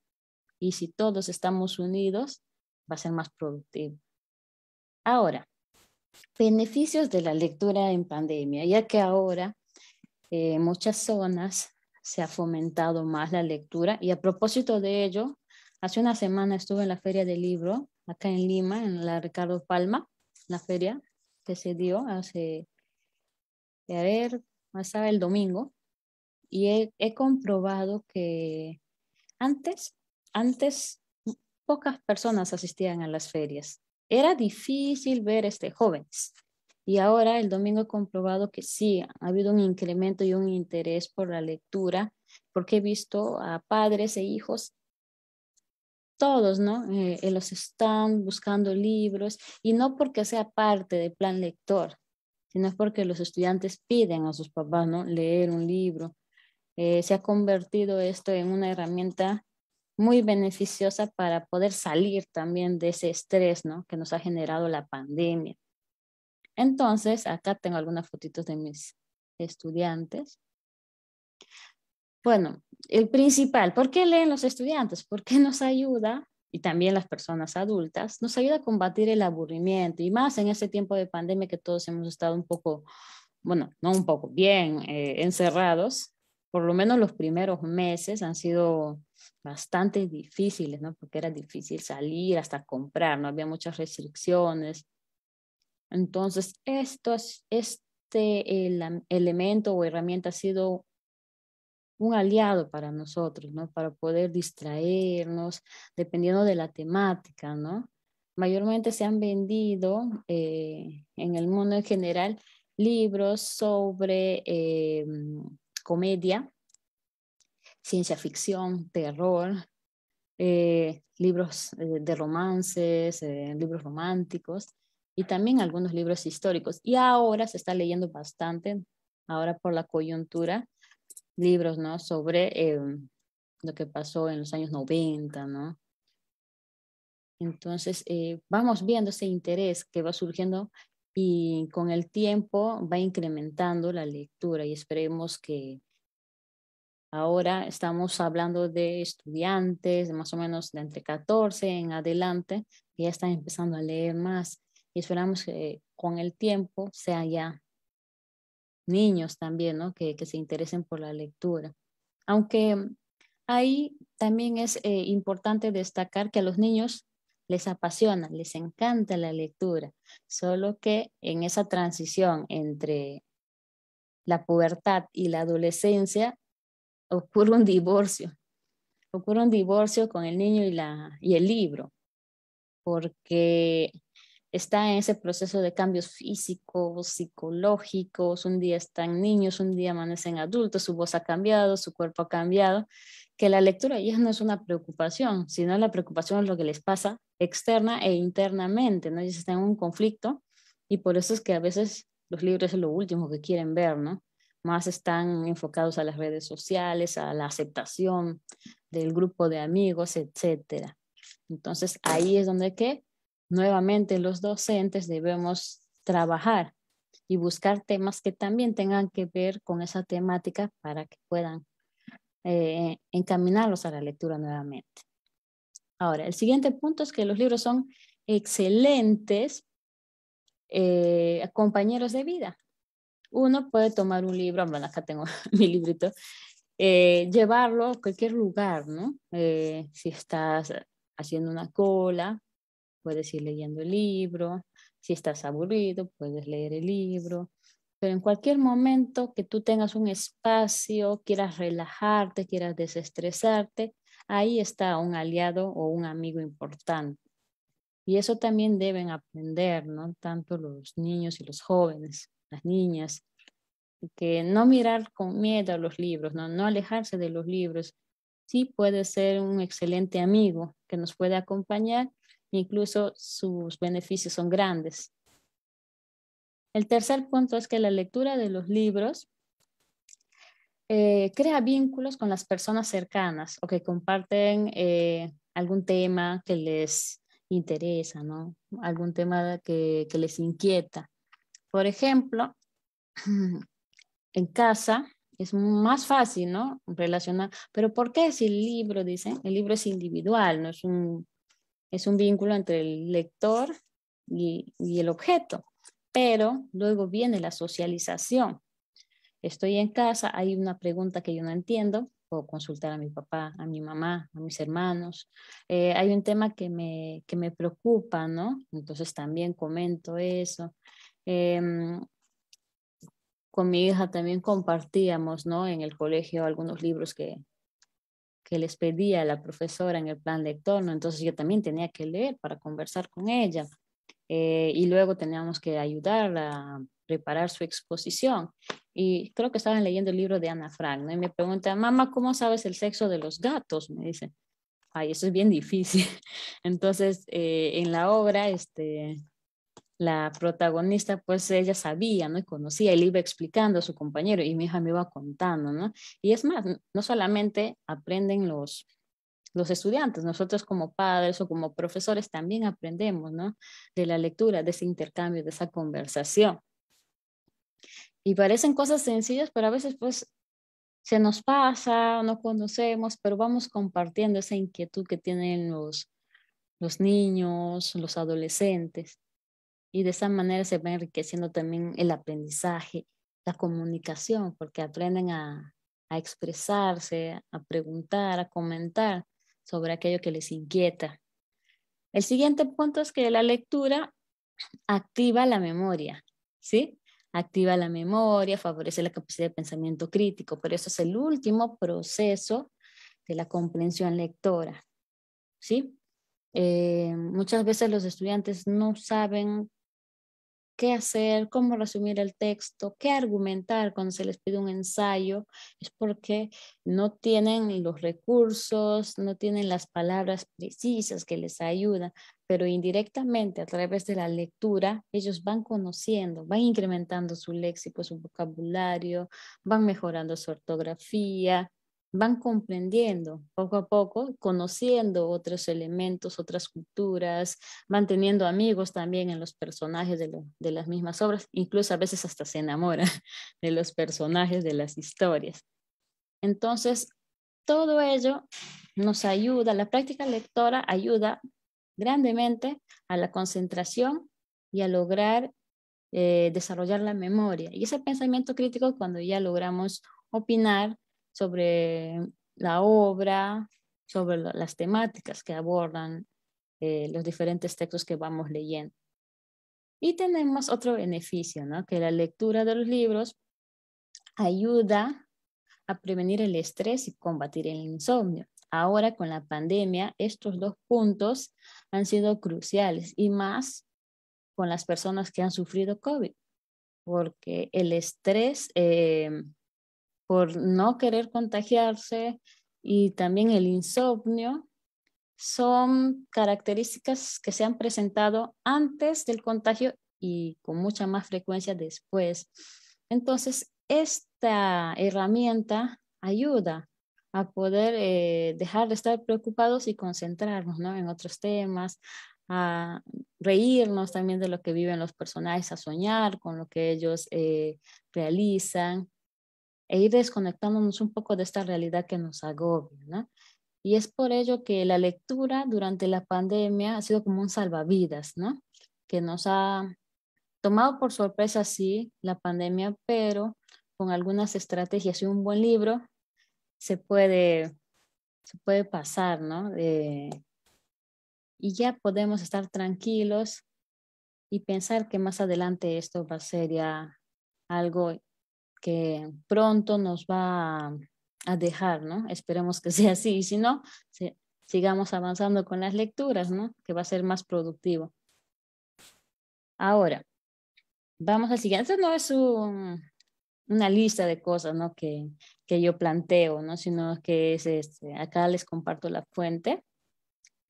Y si todos estamos unidos, va a ser más productivo. Ahora, Beneficios de la lectura en pandemia, ya que ahora en eh, muchas zonas se ha fomentado más la lectura y a propósito de ello, hace una semana estuve en la feria del libro acá en Lima, en la Ricardo Palma, la feria que se dio hace, a ver, pasaba el domingo, y he, he comprobado que antes, antes pocas personas asistían a las ferias. Era difícil ver este jóvenes. Y ahora el domingo he comprobado que sí, ha habido un incremento y un interés por la lectura, porque he visto a padres e hijos, todos, ¿no? Eh, eh, los están buscando libros y no porque sea parte del plan lector, sino porque los estudiantes piden a sus papás, ¿no? Leer un libro. Eh, se ha convertido esto en una herramienta muy beneficiosa para poder salir también de ese estrés ¿no? que nos ha generado la pandemia. Entonces, acá tengo algunas fotitos de mis estudiantes. Bueno, el principal, ¿por qué leen los estudiantes? Porque nos ayuda, y también las personas adultas, nos ayuda a combatir el aburrimiento, y más en ese tiempo de pandemia que todos hemos estado un poco, bueno, no un poco, bien eh, encerrados, por lo menos los primeros meses han sido bastante difíciles, ¿no? Porque era difícil salir hasta comprar, no había muchas restricciones. Entonces, esto, este el, elemento o herramienta ha sido un aliado para nosotros, ¿no? Para poder distraernos dependiendo de la temática, ¿no? Mayormente se han vendido eh, en el mundo en general libros sobre em, comedia, ciencia ficción, terror, eh, libros eh, de romances, eh, libros románticos y también algunos libros históricos. Y ahora se está leyendo bastante, ahora por la coyuntura, libros ¿no? sobre lo que pasó en los años 90, ¿no? Entonces, vamos viendo ese interés que va surgiendo y con el tiempo va incrementando la lectura y esperemos que Ahora estamos hablando de estudiantes de más o menos de entre 14 en adelante que ya están empezando a leer más y esperamos que con el tiempo sea ya niños también, ¿no? Que, se interesen por la lectura. Aunque ahí también es eh, importante destacar que a los niños les apasiona, les encanta la lectura, solo que en esa transición entre la pubertad y la adolescencia ocurre un divorcio. Ocurre un divorcio con el niño y, la, y el libro, porque está en ese proceso de cambios físicos, psicológicos, un día están niños, un día amanecen adultos, su voz ha cambiado, su cuerpo ha cambiado, que la lectura ya no es una preocupación, sino la preocupación es lo que les pasa externa e internamente, ¿no? Ellos están en un conflicto y por eso es que a veces los libros es lo último que quieren ver, ¿no? más están enfocados a las redes sociales, a la aceptación del grupo de amigos, etcétera. Entonces ahí es donde que nuevamente los docentes debemos trabajar y buscar temas que también tengan que ver con esa temática para que puedan eh, encaminarlos a la lectura nuevamente. Ahora, el siguiente punto es que los libros son excelentes eh, compañeros de vida uno puede tomar un libro, bueno, acá tengo mi librito, eh, llevarlo a cualquier lugar, ¿no? Eh, si estás haciendo una cola, puedes ir leyendo el libro, si estás aburrido, puedes leer el libro, pero en cualquier momento que tú tengas un espacio, quieras relajarte, quieras desestresarte, ahí está un aliado o un amigo importante. Y eso también deben aprender, ¿no? Tanto los niños y los jóvenes las niñas, que no mirar con miedo a los libros, no, alejarse de los libros, sí puede ser un excelente amigo que nos puede acompañar, incluso sus beneficios son grandes. El tercer punto es que la lectura de los libros eh, crea vínculos con las personas cercanas o que comparten eh, algún tema que les interesa, algún tema que les inquieta. Por ejemplo, en casa es más fácil, ¿no? Relacionar. Pero ¿por qué si el libro, dicen? El libro es individual, ¿no? Es un, es un vínculo entre el lector y, y el objeto. Pero luego viene la socialización. Estoy en casa, hay una pregunta que yo no entiendo, puedo consultar a mi papá, a mi mamá, a mis hermanos. Eh, hay un tema que me, que me preocupa, ¿no? Entonces también comento eso. Em, con mi hija también compartíamos, ¿no? En el colegio algunos libros que, les pedía la profesora en el plan lector, ¿no? Entonces yo también tenía que leer para conversar con ella. Eh, y luego teníamos que ayudarla a preparar su exposición. Y creo que estaban leyendo el libro de Ana Frank, ¿no? Y me pregunta, mamá, ¿cómo sabes el sexo de los gatos? Me dice, ay, eso es bien difícil. Entonces, eh, en la obra, este, la protagonista, pues ella sabía, ¿no? Y conocía, y le iba explicando a su compañero, y mi hija me iba contando, ¿no? Y es más, no solamente aprenden los, estudiantes, nosotros como padres o como profesores también aprendemos, ¿no? De la lectura, de ese intercambio, de esa conversación. Y parecen cosas sencillas, pero a veces pues se nos pasa, no conocemos, pero vamos compartiendo esa inquietud que tienen los niños, los adolescentes. Y de esa manera se va enriqueciendo también el aprendizaje, la comunicación, porque aprenden a, a expresarse, a preguntar, a comentar sobre aquello que les inquieta. El siguiente punto es que la lectura activa la memoria, ¿sí? Activa la memoria, favorece la capacidad de pensamiento crítico, pero eso es el último proceso de la comprensión lectora, ¿sí? Eh, muchas veces los estudiantes no saben qué hacer, cómo resumir el texto, qué argumentar cuando se les pide un ensayo, es porque no tienen los recursos, no tienen las palabras precisas que les ayudan, pero indirectamente a través de la lectura ellos van conociendo, van incrementando su léxico, su vocabulario, van mejorando su ortografía, van comprendiendo poco a poco, conociendo otros elementos, otras culturas, manteniendo amigos también en los personajes de, las mismas obras, incluso a veces hasta se enamora de los personajes de las historias. Entonces, todo ello nos ayuda, la práctica lectora ayuda grandemente a la concentración y a lograr eh, desarrollar la memoria. Y ese pensamiento crítico, cuando ya logramos opinar, sobre la obra, sobre las temáticas que abordan eh, los diferentes textos que vamos leyendo. Y tenemos otro beneficio, ¿no? que la lectura de los libros ayuda a prevenir el estrés y combatir el insomnio. Ahora con la pandemia, estos dos puntos han sido cruciales y más con las personas que han sufrido COVID, porque el estrés eh, por no querer contagiarse y también el insomnio son características que se han presentado antes del contagio y con mucha más frecuencia después. Entonces, esta herramienta ayuda a poder eh, dejar de estar preocupados y concentrarnos en otros temas, a reírnos también de lo que viven los personajes, a soñar con lo que ellos eh, realizan e ir desconectándonos un poco de esta realidad que nos agobia, ¿no? Y es por ello que la lectura durante la pandemia ha sido como un salvavidas, ¿no? Que nos ha tomado por sorpresa, sí, la pandemia, pero con algunas estrategias y un buen libro se puede, se puede pasar, ¿no? Eh, y ya podemos estar tranquilos y pensar que más adelante esto va a ser ya algo que pronto nos va a, dejar, ¿no? Esperemos que sea así, si no, sigamos avanzando con las lecturas, ¿no? Que va a ser más productivo. Ahora, vamos al siguiente. no es una lista de cosas, ¿no? Que, yo planteo, ¿no? Sino que es, este, acá les comparto la fuente,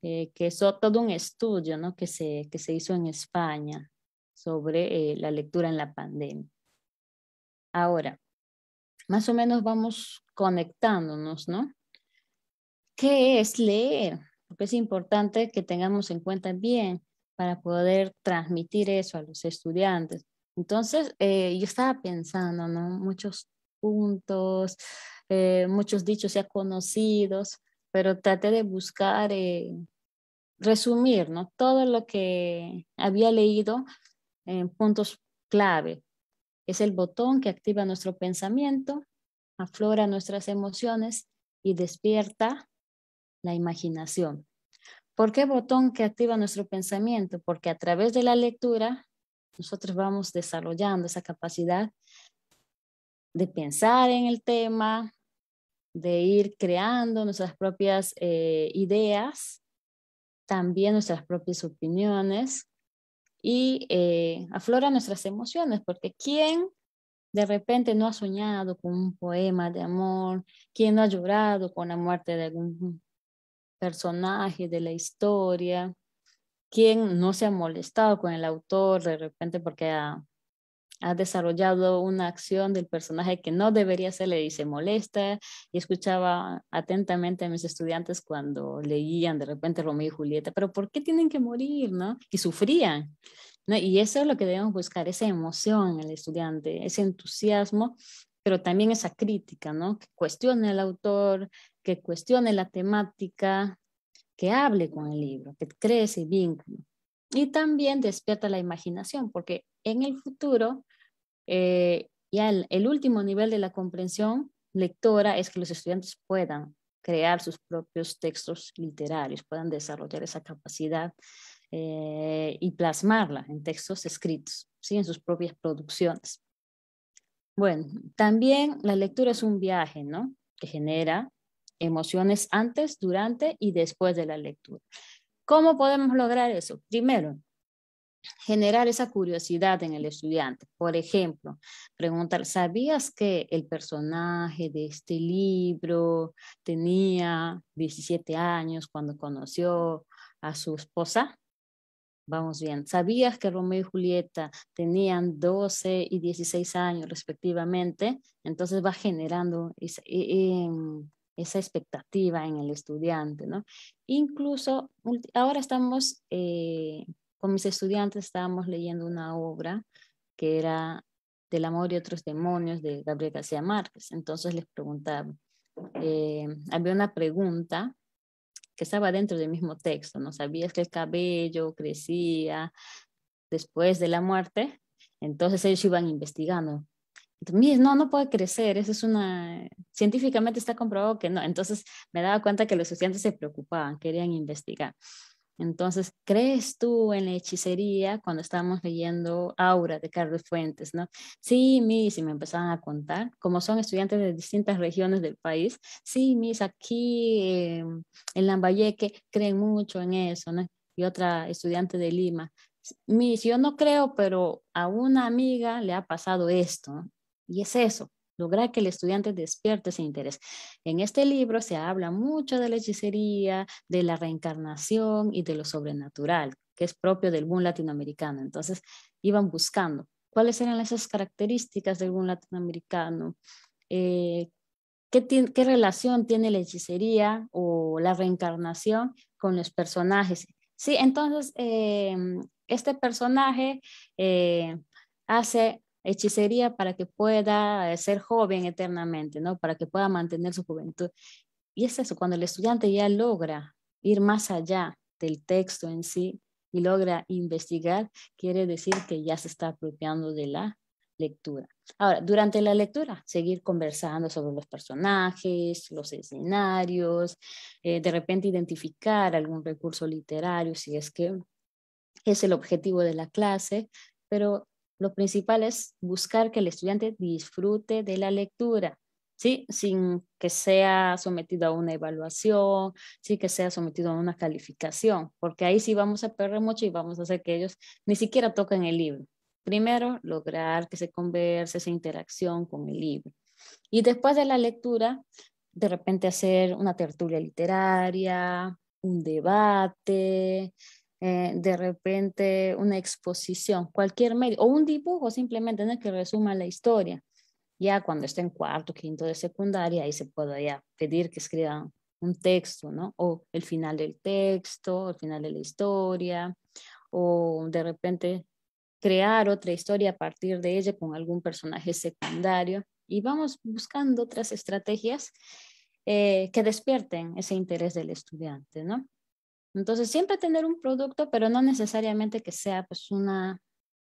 eh, que es todo un estudio, ¿no? Que se, se hizo en España sobre eh, la lectura en la pandemia. Ahora, más o menos vamos conectándonos, ¿no? ¿Qué es leer? Porque es importante que tengamos en cuenta bien para poder transmitir eso a los estudiantes. Entonces, eh, yo estaba pensando, ¿no? Muchos puntos, eh, muchos dichos ya conocidos, pero traté de buscar, eh, resumir, ¿no? Todo lo que había leído en puntos clave es el botón que activa nuestro pensamiento, aflora nuestras emociones y despierta la imaginación. ¿Por qué botón que activa nuestro pensamiento? Porque a través de la lectura nosotros vamos desarrollando esa capacidad de pensar en el tema, de ir creando nuestras propias eh, ideas, también nuestras propias opiniones, y eh, aflora nuestras emociones, porque ¿quién de repente no ha soñado con un poema de amor? ¿Quién no ha llorado con la muerte de algún personaje de la historia? ¿Quién no se ha molestado con el autor de repente porque ha ha desarrollado una acción del personaje que no debería ser, le dice molesta. Y escuchaba atentamente a mis estudiantes cuando leían de repente Romeo y Julieta, pero ¿por qué tienen que morir? ¿no? Y sufrían. Y eso es lo que debemos buscar, esa emoción en el estudiante, ese entusiasmo, pero también esa crítica, ¿no? que cuestione al autor, que cuestione la temática, que hable con el libro, que cree ese vínculo. Y también despierta la imaginación, porque en el futuro, eh, ya el, último nivel de la comprensión lectora es que los estudiantes puedan crear sus propios textos literarios, puedan desarrollar esa capacidad eh, y plasmarla en textos escritos, ¿sí? en sus propias producciones. Bueno, también la lectura es un viaje, Que genera emociones antes, durante y después de la lectura. ¿Cómo podemos lograr eso? Primero, generar esa curiosidad en el estudiante. Por ejemplo, preguntar, ¿sabías que el personaje de este libro tenía 17 años cuando conoció a su esposa? Vamos bien, ¿sabías que Romeo y Julieta tenían 12 y 16 años respectivamente? Entonces va generando e, em, esa, expectativa en el estudiante, ¿no? Incluso ahora estamos... Eh, con mis estudiantes estábamos leyendo una obra que era Del amor y otros demonios de Gabriel García Márquez. Entonces les preguntaba, eh, había una pregunta que estaba dentro del mismo texto, ¿no? ¿Sabías que el cabello crecía después de la muerte? Entonces ellos iban investigando. Entonces, no, no puede crecer, eso es una... Científicamente está comprobado que no. Entonces me daba cuenta que los estudiantes se preocupaban, querían investigar. Entonces, ¿crees tú en la hechicería cuando estábamos leyendo Aura de Carlos Fuentes, no? Sí, mis, y me empezaban a contar, como son estudiantes de distintas regiones del país, sí, mis, aquí em, en Lambayeque creen mucho en eso, ¿no? Y otra estudiante de Lima, mis, yo no creo, pero a una amiga le ha pasado esto, Y es eso, lograr que el estudiante despierte ese interés. En este libro se habla mucho de la hechicería, de la reencarnación y de lo sobrenatural, que es propio del boom latinoamericano. Entonces, iban buscando cuáles eran esas características del boom latinoamericano, eh, ¿qué, relación tiene la hechicería o la reencarnación con los personajes. Sí, entonces, eh, este personaje eh, hace hechicería para que pueda eh, ser joven eternamente, ¿no? Para que pueda mantener su juventud. Y es eso, cuando el estudiante ya logra ir más allá del texto en sí y logra investigar, quiere decir que ya se está apropiando de la lectura. Ahora, durante la lectura, seguir conversando sobre los personajes, los escenarios, eh, de repente identificar algún recurso literario, si es que es el objetivo de la clase, pero lo principal es buscar que el estudiante disfrute de la lectura, ¿sí? sin que sea sometido a una evaluación, sin que sea sometido a una calificación, porque ahí sí vamos a perder mucho y vamos a hacer que ellos ni siquiera toquen el libro. Primero, lograr que se converse, esa interacción con el libro. Y después de la lectura, de repente hacer una tertulia literaria, un debate, eh, de repente una exposición, cualquier medio, o un dibujo simplemente el que resuma la historia. Ya cuando esté en cuarto, quinto de secundaria, ahí se puede ya pedir que escriban un texto, ¿no? O el final del texto, el final de la historia, o de repente crear otra historia a partir de ella con algún personaje secundario. Y vamos buscando otras estrategias eh, que despierten ese interés del estudiante, ¿no? Entonces, siempre tener un producto, pero no necesariamente que sea pues una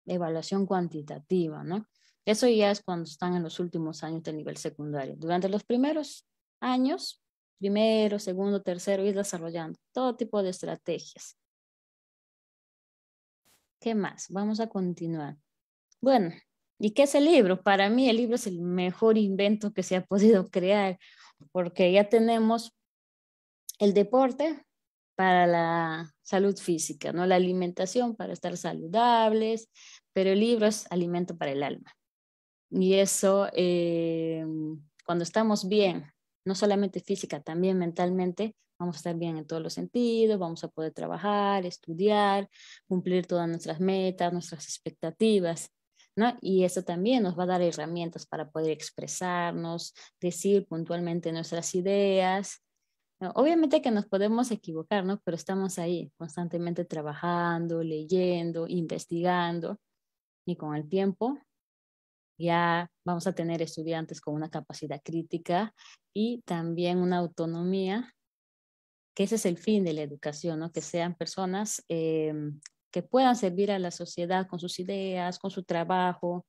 evaluación cuantitativa, ¿no? Eso ya es cuando están en los últimos años del nivel secundario. Durante los primeros años, primero, segundo, tercero, ir desarrollando todo tipo de estrategias. ¿Qué más? Vamos a continuar. Bueno, ¿y qué es el libro? Para mí el libro es el mejor invento que se ha podido crear, porque ya tenemos el deporte para la salud física, ¿no? La alimentación para estar saludables, pero el libro es alimento para el alma. Y eso, eh, cuando estamos bien, no solamente física, también mentalmente, vamos a estar bien en todos los sentidos, vamos a poder trabajar, estudiar, cumplir todas nuestras metas, nuestras expectativas. Y eso también nos va a dar herramientas para poder expresarnos, decir puntualmente nuestras ideas, Obviamente que nos podemos equivocar, ¿no? Pero estamos ahí constantemente trabajando, leyendo, investigando y con el tiempo ya vamos a tener estudiantes con una capacidad crítica y también una autonomía, que ese es el fin de la educación, ¿no? Que sean personas eh, que puedan servir a la sociedad con sus ideas, con su trabajo,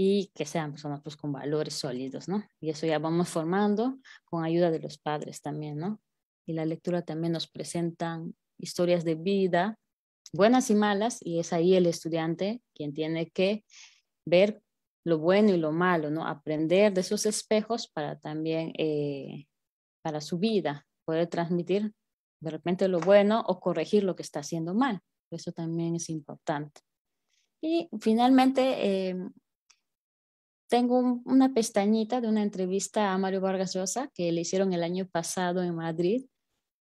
y que sean personas pues con valores sólidos, ¿no? Y eso ya vamos formando con ayuda de los padres también, ¿no? Y la lectura también nos presentan historias de vida, buenas y malas, y es ahí el estudiante quien tiene que ver lo bueno y lo malo, ¿no? Aprender de esos espejos para también, eh, para su vida, poder transmitir de repente lo bueno o corregir lo que está haciendo mal. Eso también es importante. Y finalmente, em, tengo una pestañita de una entrevista a Mario Vargas Llosa que le hicieron el año pasado en Madrid,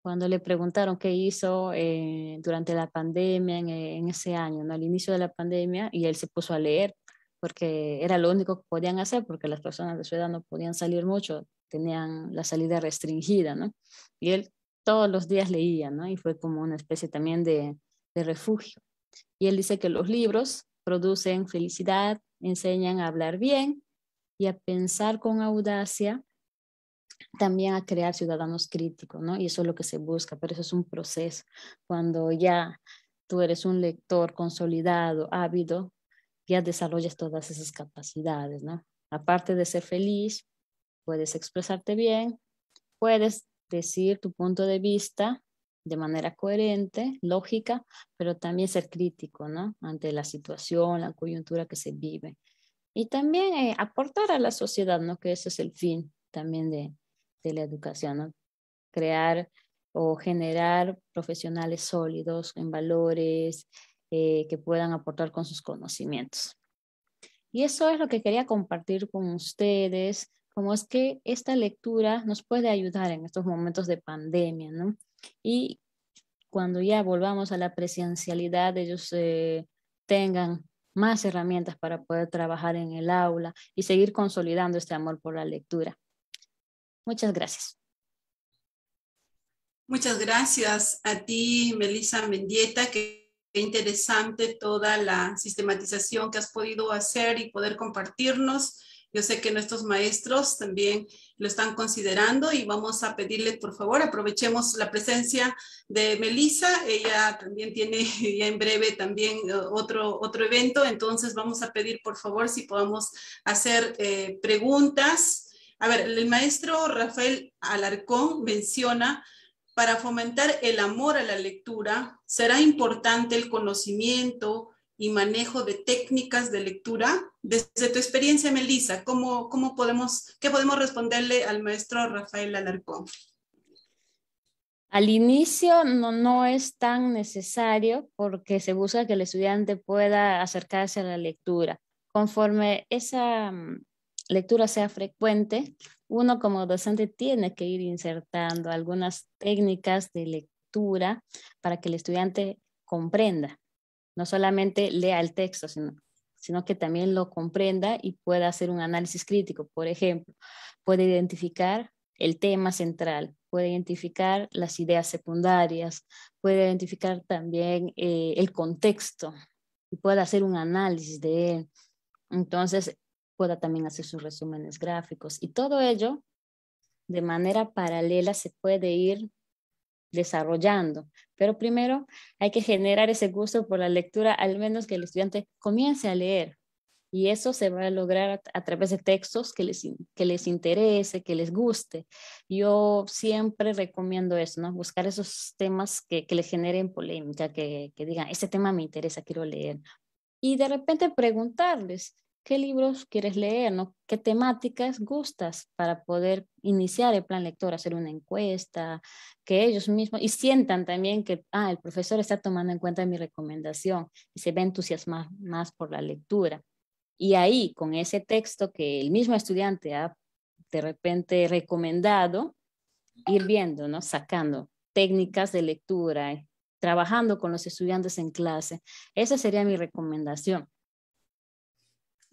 cuando le preguntaron qué hizo eh, durante la pandemia eh, en, ese año, ¿no? al inicio de la pandemia, y él se puso a leer porque era lo único que podían hacer, porque las personas de su edad no podían salir mucho, tenían la salida restringida, ¿no? Y él todos los días leía, ¿no? Y fue como una especie también de, de refugio. Y él dice que los libros producen felicidad, enseñan a hablar bien y a pensar con audacia, también a crear ciudadanos críticos, ¿no? Y eso es lo que se busca, pero eso es un proceso. Cuando ya tú eres un lector consolidado, ávido, ya desarrollas todas esas capacidades, ¿no? Aparte de ser feliz, puedes expresarte bien, puedes decir tu punto de vista de manera coherente, lógica, pero también ser crítico, ¿no? Ante la situación, la coyuntura que se vive. Y también eh, aportar a la sociedad, ¿no? Que ese es el fin también de, de la educación, ¿no? Crear o generar profesionales sólidos en valores eh, que puedan aportar con sus conocimientos. Y eso es lo que quería compartir con ustedes, cómo es que esta lectura nos puede ayudar en estos momentos de pandemia, ¿no? y cuando ya volvamos a la presencialidad, ellos eh, tengan más herramientas para poder trabajar en el aula y seguir consolidando este amor por la lectura. Muchas gracias. Muchas gracias a ti, Melissa Mendieta, que interesante toda la sistematización que has podido hacer y poder compartirnos. Yo sé que nuestros maestros también lo están considerando y vamos a pedirle, por favor, aprovechemos la presencia de Melissa. Ella también tiene ya en breve también eh, otro, otro evento, entonces vamos a pedir, por favor, si podemos hacer eh, preguntas. A ver, el maestro Rafael Alarcón menciona, para fomentar el amor a la lectura, será importante el conocimiento, y manejo de técnicas de lectura. Desde tu experiencia, Melissa, ¿cómo, podemos, ¿qué podemos responderle al maestro Rafael Alarcón? Al inicio no, no es tan necesario porque se busca que el estudiante pueda acercarse a la lectura. Conforme esa mm, lectura sea frecuente, uno como docente tiene que ir insertando algunas técnicas de lectura para que el estudiante comprenda no solamente lea el texto, sino, que también lo comprenda y pueda hacer un análisis crítico. Por ejemplo, puede identificar el tema central, puede identificar las ideas secundarias, puede identificar también eh, el contexto y puede hacer un análisis de él. Entonces, pueda también hacer sus resúmenes gráficos y todo ello de manera paralela se puede ir desarrollando. Pero primero hay que generar ese gusto por la lectura, al menos que el estudiante comience a leer. Y eso se va a lograr a, través de textos que les, que les interese, que les guste. Yo siempre recomiendo eso, ¿no? Buscar esos temas que, que les generen polémica, que, que digan, este tema me interesa, quiero leer. Y de repente preguntarles, qué libros quieres leer, qué temáticas gustas para poder iniciar el plan lector, hacer una encuesta, que ellos mismos, y sientan también que, ah, el profesor está tomando en cuenta mi recomendación y se ve entusiasmado más por la lectura. Y ahí, con ese texto que el mismo estudiante ha de repente recomendado, ir viendo, ¿no? Sacando técnicas de lectura, trabajando con los estudiantes en clase. Esa sería mi recomendación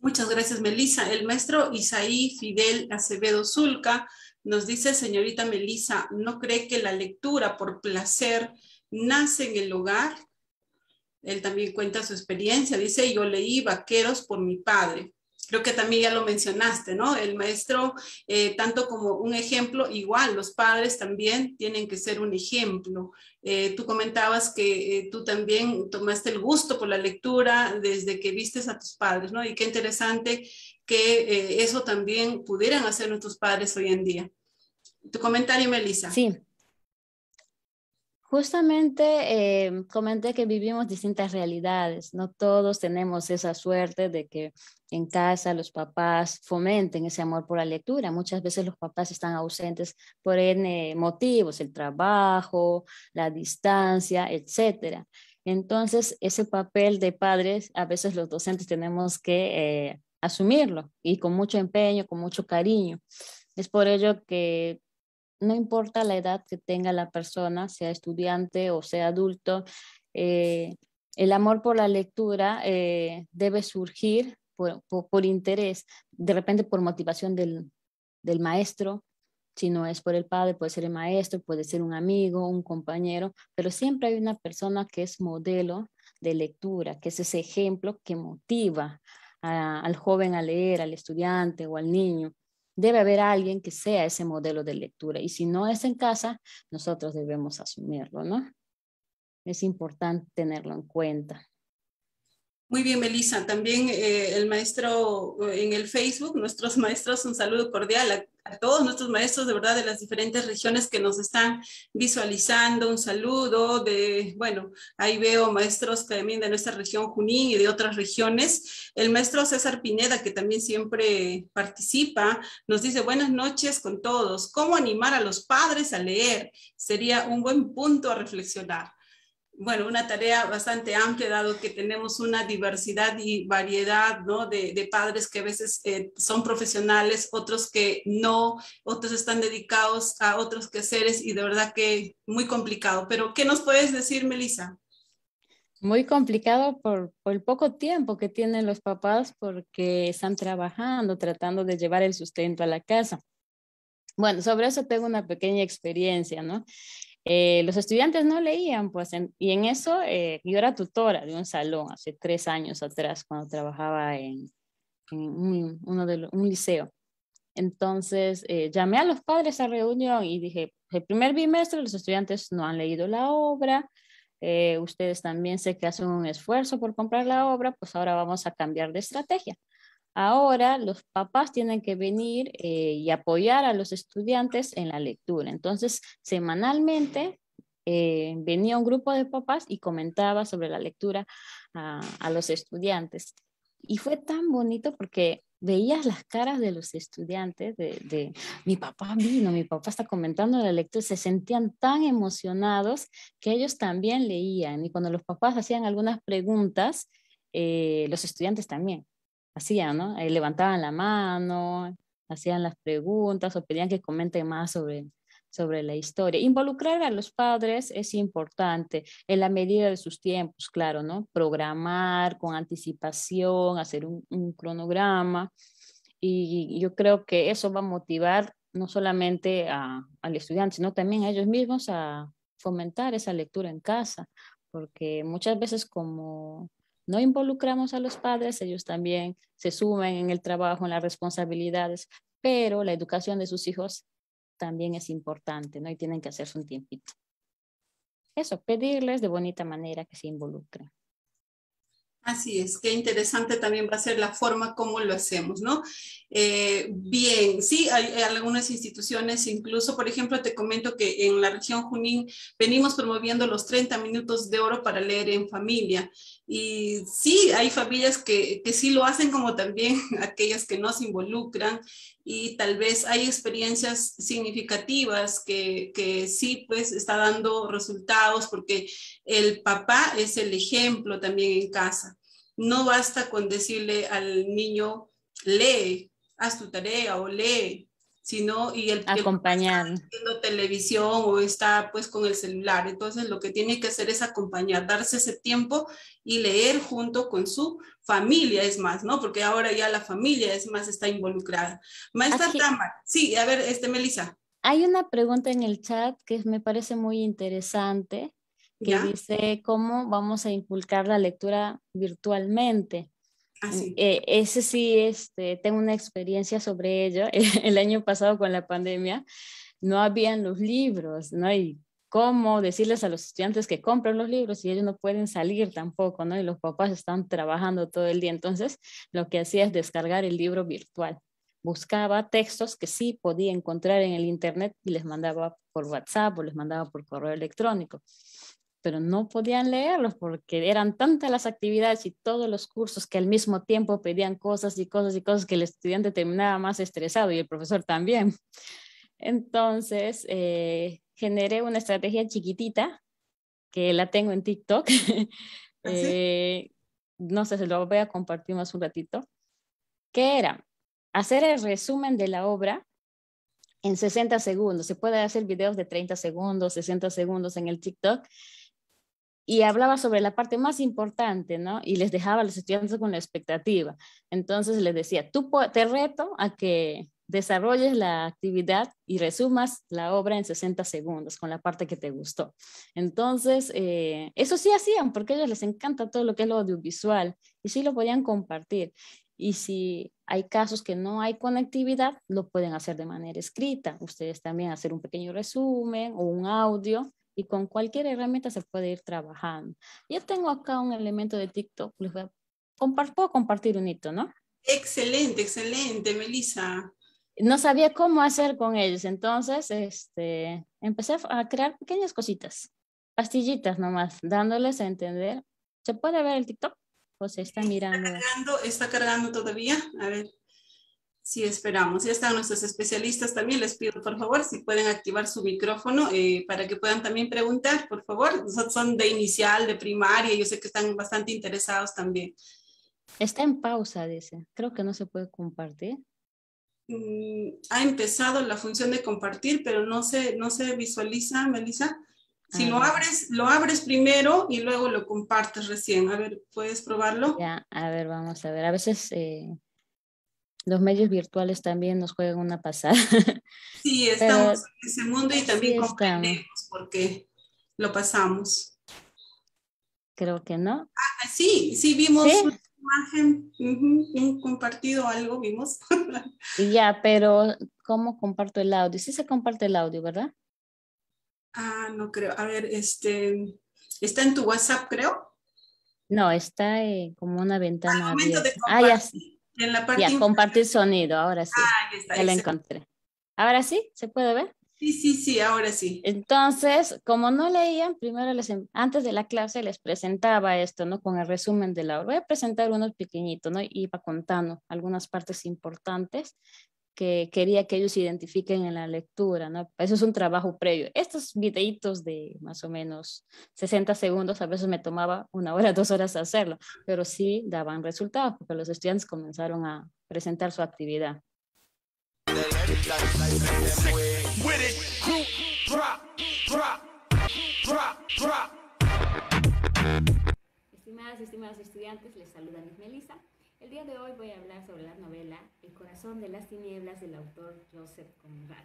Muchas gracias, Melisa. El maestro Isaí Fidel Acevedo Zulca nos dice, señorita Melisa, ¿no cree que la lectura por placer nace en el hogar? Él también cuenta su experiencia. Dice, yo leí Vaqueros por mi padre creo que también ya lo mencionaste, ¿no? El maestro, eh, tanto como un ejemplo, igual los padres también tienen que ser un ejemplo. Eh, tú comentabas que eh, tú también tomaste el gusto por la lectura desde que vistes a tus padres, ¿no? Y qué interesante que eso también pudieran hacer nuestros padres hoy en día. Tu comentario, Melissa. Sí. Justamente em, comenté que vivimos distintas realidades, no todos tenemos esa suerte de que en casa los papás fomenten ese amor por la lectura. Muchas veces los papás están ausentes por N motivos, el trabajo, la distancia, etcétera. Entonces, ese papel de padres, a veces los docentes tenemos que eh, asumirlo y con mucho empeño, con mucho cariño. Es por ello que no importa la edad que tenga la persona, sea estudiante o sea adulto, eh, el amor por la lectura eh, debe surgir por, interés, de repente por motivación del, maestro, si no es por el padre, puede ser el maestro, puede ser un amigo, un compañero, pero siempre hay una persona que es modelo de lectura, que es ese ejemplo que motiva al joven a leer, al estudiante o al niño debe haber alguien que sea ese modelo de lectura. Y si no es en casa, nosotros debemos asumirlo, ¿no? Es importante tenerlo en cuenta. Muy bien, Melissa. También eh, el maestro eh, en el Facebook, nuestros maestros, un saludo cordial a, a, todos nuestros maestros de verdad de las diferentes regiones que nos están visualizando. Un saludo de, bueno, ahí veo maestros también de nuestra región Junín y de otras regiones. El maestro César Pineda, que también siempre participa, nos dice buenas noches con todos. ¿Cómo animar a los padres a leer? Sería un buen punto a reflexionar bueno, una tarea bastante amplia, dado que tenemos una diversidad y variedad ¿no? de, padres que a veces eh, son profesionales, otros que no, otros están dedicados a otros quehaceres y de verdad que muy complicado. Pero, ¿qué nos puedes decir, Melissa? Muy complicado por el poco tiempo que tienen los papás porque están trabajando, tratando de llevar el sustento a la casa. Bueno, sobre eso tengo una pequeña experiencia, ¿no? Eh, los estudiantes no leían, pues, y en eso eh, yo era tutora de un salón hace tres años atrás, cuando trabajaba en, un, liceo. Entonces, eh, llamé a los padres a reunión y dije, el primer bimestre los estudiantes no han leído la obra, ustedes también sé que hacen un esfuerzo por comprar la obra, pues ahora vamos a cambiar de estrategia. Ahora los papás tienen que venir eh, y apoyar a los estudiantes en la lectura. Entonces, semanalmente eh, venía un grupo de papás y comentaba sobre la lectura a, los estudiantes. Y fue tan bonito porque veías las caras de los estudiantes, de, mi papá vino, mi papá está comentando la lectura, se sentían tan emocionados que ellos también leían. Y cuando los papás hacían algunas preguntas, eh, los estudiantes también hacían, ¿no? levantaban la mano, hacían las preguntas o pedían que comenten más sobre, sobre la historia. Involucrar a los padres es importante en la medida de sus tiempos, claro, ¿no? Programar con anticipación, hacer un, cronograma. Y yo creo que eso va a motivar no solamente a, al estudiante, sino también a ellos mismos a fomentar esa lectura en casa, porque muchas veces como no involucramos a los padres, ellos también se sumen en el trabajo, en las responsabilidades, pero la educación de sus hijos también es importante, ¿no? Y tienen que hacerse un tiempito. Eso, pedirles de bonita manera que se involucren. Así es, qué interesante también va a ser la forma como lo hacemos, ¿no? Eh, bien, sí, hay, hay, algunas instituciones, incluso, por ejemplo, te comento que en la región Junín venimos promoviendo los 30 minutos de oro para leer en familia. Y sí, hay familias que, que sí lo hacen como también aquellas que no se involucran y tal vez hay experiencias significativas que, que sí, pues está dando resultados porque el papá es el ejemplo también en casa. No basta con decirle al niño, lee, haz tu tarea o lee, sino y el que está viendo televisión o está pues con el celular. Entonces lo que tiene que hacer es acompañar, darse ese tiempo y leer junto con su familia, es más, ¿no? Porque ahora ya la familia es más está involucrada. Maestra sí, a ver, este Melissa. Hay una pregunta en el chat que me parece muy interesante que dice cómo vamos a inculcar la lectura virtualmente. Ah, mm, eh, ese sí, este, tengo una experiencia sobre ello. El año pasado con la pandemia no habían los libros, ¿no? Y cómo decirles a los estudiantes que compren los libros y ellos no pueden salir tampoco, ¿no? Y los papás están trabajando todo el día. Entonces, lo que hacía es descargar el libro virtual. Buscaba textos que sí podía encontrar en el Internet y les mandaba por WhatsApp o les mandaba por correo electrónico pero no podían leerlos porque eran tantas las actividades y todos los cursos que al mismo tiempo pedían cosas y cosas y cosas que el estudiante terminaba más estresado y el profesor también. Entonces, eh, generé una estrategia chiquitita que la tengo en TikTok. ¿Ah, eh, no sé, se lo voy a compartir más un ratito. Que era hacer el resumen de la obra en 60 segundos. Se puede hacer videos de 30 segundos, 60 segundos en el TikTok y hablaba sobre la parte más importante, ¿no? Y les dejaba a los estudiantes con la expectativa. Entonces les decía, tú te reto a que desarrolles la actividad y resumas la obra en 60 segundos con la parte que te gustó. Entonces, eh, eso sí hacían, porque a ellos les encanta todo lo que es lo audiovisual y sí lo podían compartir. Y si hay casos que no hay conectividad, lo pueden hacer de manera escrita. Ustedes también hacer un pequeño resumen o un audio y con cualquier herramienta se puede ir trabajando. Yo tengo acá un elemento de TikTok, les voy a puedo compartir un hito, ¿no? Excelente, excelente, Melissa. No sabía cómo hacer con ellos, entonces este, empecé a crear pequeñas cositas, pastillitas nomás, dándoles a entender. ¿Se puede ver el TikTok? O se está mirando. está cargando todavía? A ver. Sí, esperamos. Ya están nuestros especialistas también. Les pido, por favor, si pueden activar su micrófono eh, para que puedan también preguntar, por favor. Son de inicial, de primaria. Yo sé que están bastante interesados también. Está en pausa, dice. Creo que no se puede compartir. Mm, ha empezado la función de compartir, pero no se, no se visualiza, Melissa. Si lo ah. abres, lo abres primero y luego lo compartes recién. A ver, ¿puedes probarlo? Ya, a ver, vamos a ver. A veces... Eh, los medios virtuales también nos juegan una pasada. Sí, estamos en ese mundo y también sí porque lo pasamos. Creo que no. Ah, sí, sí, vimos imagen, compartido algo, vimos. ya, pero ¿cómo comparto el audio? Sí se comparte el audio, ¿verdad? Ah, no creo. A ver, este, está en tu WhatsApp, creo. No, está eh, como una ventana. Al ah, ah, ya ya, compartir sonido, ahora sí. Ah, ya lo encontré. ¿Ahora sí? ¿Se puede ver? Sí, sí, sí, ahora sí. Entonces, como no leían, primero les, em, antes de la clase les presentaba esto, ¿no? Con el resumen de la obra. Voy a presentar unos pequeñitos, ¿no? Y va contando algunas partes importantes que quería que ellos identifiquen en la lectura, ¿no? Eso es un trabajo previo. Estos videitos de más o menos 60 segundos, a veces me tomaba una hora, dos horas hacerlo, pero sí daban resultados porque los estudiantes comenzaron a presentar su actividad. Estimadas y estimados estudiantes, les saluda Miss Melissa. El día de hoy voy a hablar sobre la novela El corazón de las tinieblas del autor Joseph Conrad.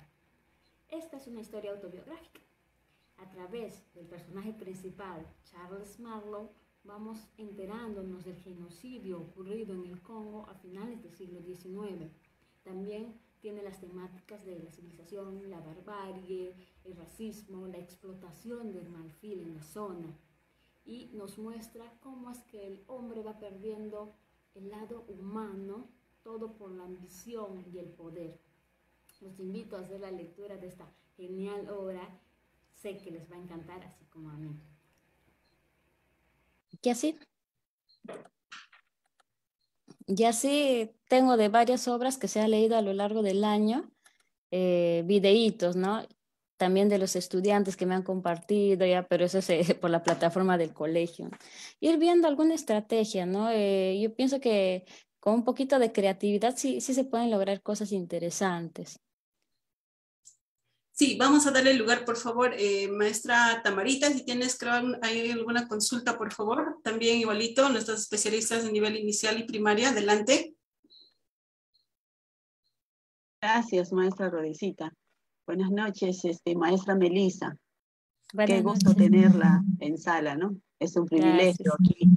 Esta es una historia autobiográfica. A través del personaje principal, Charles Marlowe, vamos enterándonos del genocidio ocurrido en el Congo a finales del siglo XIX. También tiene las temáticas de la civilización, la barbarie, el racismo, la explotación del marfil en la zona y nos muestra cómo es que el hombre va perdiendo el lado humano, todo por la ambición y el poder. Los invito a hacer la lectura de esta genial obra. Sé que les va a encantar, así como a mí. ¿Qué así? Y así tengo de varias obras que se han leído a lo largo del año, eh, videitos, ¿no? también de los estudiantes que me han compartido, ya, pero eso es eh, por la plataforma del colegio. Ir viendo alguna estrategia, ¿no? Eh, yo pienso que con un poquito de creatividad sí, se pueden lograr cosas interesantes. Sí, vamos a darle lugar, por favor, eh, maestra Tamarita, si tienes creo, hay alguna consulta, por favor, también igualito, nuestros especialistas de nivel inicial y primaria, adelante. Gracias, maestra Rodecita. Buenas noches, este, maestra Melisa. Qué gusto tenerla en sala, ¿no? Es un privilegio aquí.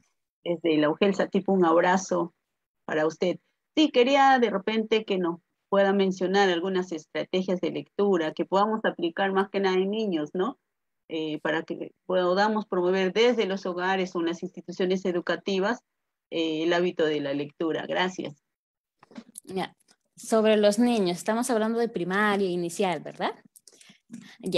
Desde la UGELSA, tipo un abrazo para usted. Sí, quería de repente que nos pueda mencionar algunas estrategias de lectura que podamos aplicar más que nada en niños, ¿no? Eh, para que podamos promover desde los hogares o las instituciones educativas eh, el hábito de la lectura. Gracias sobre los niños, estamos hablando de primaria, inicial, ¿verdad?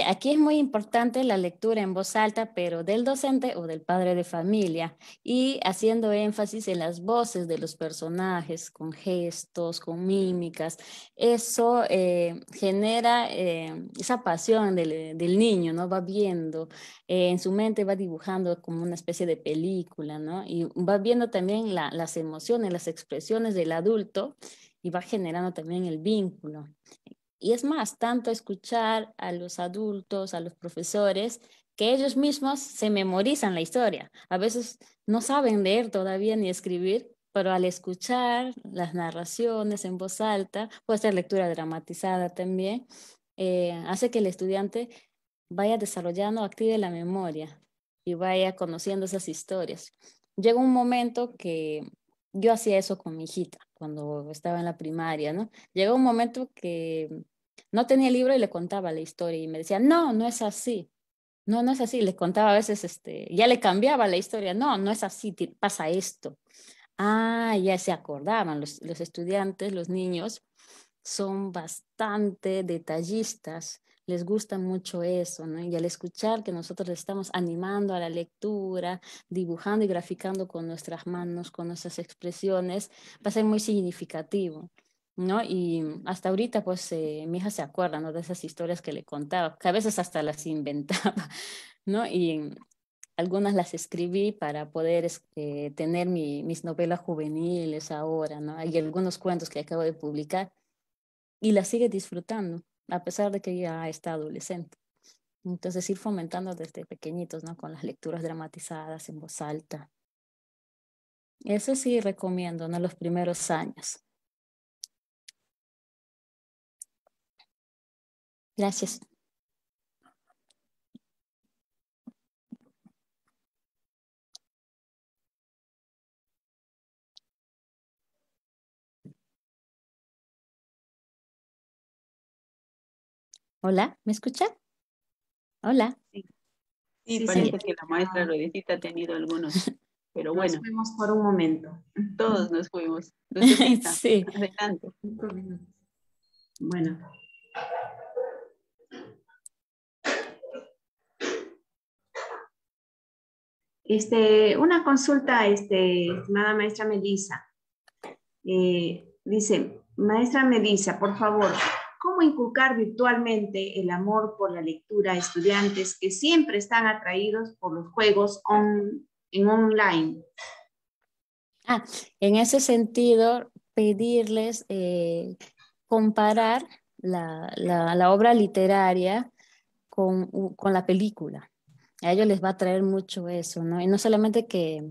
aquí es muy importante la lectura en voz alta, pero del docente o del padre de familia, y haciendo énfasis en las voces de los personajes, con gestos, con mímicas. Eso eh, genera eh, esa pasión del, niño, ¿no? Va viendo, eh, en su mente va dibujando como una especie de película, ¿no? Y va viendo también las emociones, las expresiones del adulto y va generando también el vínculo. Y es más, tanto escuchar a los adultos, a los profesores, que ellos mismos se memorizan la historia. A veces no saben leer todavía ni escribir, pero al escuchar las narraciones en voz alta, puede ser lectura dramatizada también, eh, hace que el estudiante vaya desarrollando, active la memoria y vaya conociendo esas historias. Llega un momento que yo hacía eso con mi hijita cuando estaba en la primaria, ¿no? Llegó un momento que no tenía libro y le contaba la historia y me decía, no, no es así. No, no es así. Le contaba a veces, este, ya le cambiaba la historia. No, no es así, pasa esto. Ah, ya se acordaban los, los estudiantes, los niños son bastante detallistas les gusta mucho eso, ¿no? Y al escuchar que nosotros estamos animando a la lectura, dibujando y graficando con nuestras manos, con nuestras expresiones, va a ser muy significativo. ¿no? Y hasta ahorita, pues, eh, mi hija se acuerda, ¿no? De esas historias que le contaba, que a veces hasta las inventaba, ¿no? Y algunas las escribí para poder este, tener mis novelas juveniles ahora, ¿no? Hay algunos cuentos que acabo de publicar y las sigue disfrutando a pesar de que ya está adolescente. Entonces ir fomentando desde pequeñitos, ¿no? Con las lecturas dramatizadas en voz alta. Eso sí recomiendo, ¿no? Los primeros años. Gracias. Hola, ¿me escucha? Hola. Sí, sí, parece que la maestra Rodicita ha tenido algunos, pero bueno. Nos fuimos por un momento. Todos nos fuimos. sí. Adelante. Bueno. Este, una consulta, este, estimada maestra Melisa. Eh, dice, maestra Melisa, por favor, cómo inculcar virtualmente el amor por la lectura a estudiantes que siempre están atraídos por los juegos en online. Ah, en ese sentido, pedirles eh, comparar la, obra literaria con, con la película. A ellos les va a traer mucho eso, ¿no? Y no solamente que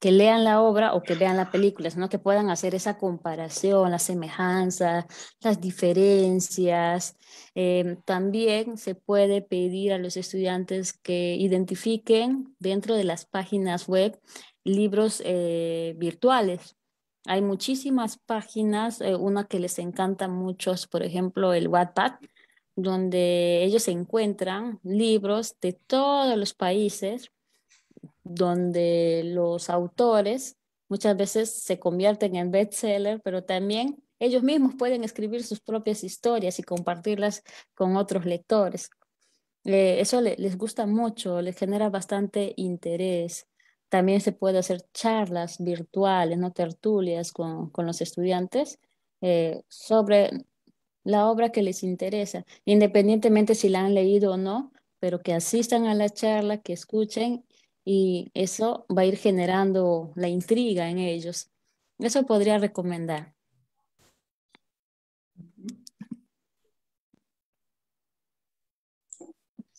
que lean la obra o que vean la película, sino que puedan hacer esa comparación, las semejanzas, las diferencias. Em, también se puede pedir a los estudiantes que identifiquen dentro de las páginas web libros eh, virtuales. Hay muchísimas páginas, eh, una que les encanta mucho muchos, por ejemplo, el Wattpad, donde ellos encuentran libros de todos los países donde los autores muchas veces se convierten en bestseller, pero también ellos mismos pueden escribir sus propias historias y compartirlas con otros lectores. Eh, eso les gusta mucho, les genera bastante interés. También se puede hacer charlas virtuales, no tertulias con, los estudiantes eh, sobre la obra que les interesa, independientemente si la han leído o no, pero que asistan a la charla, que escuchen y eso va a ir generando la intriga en ellos. Eso podría recomendar.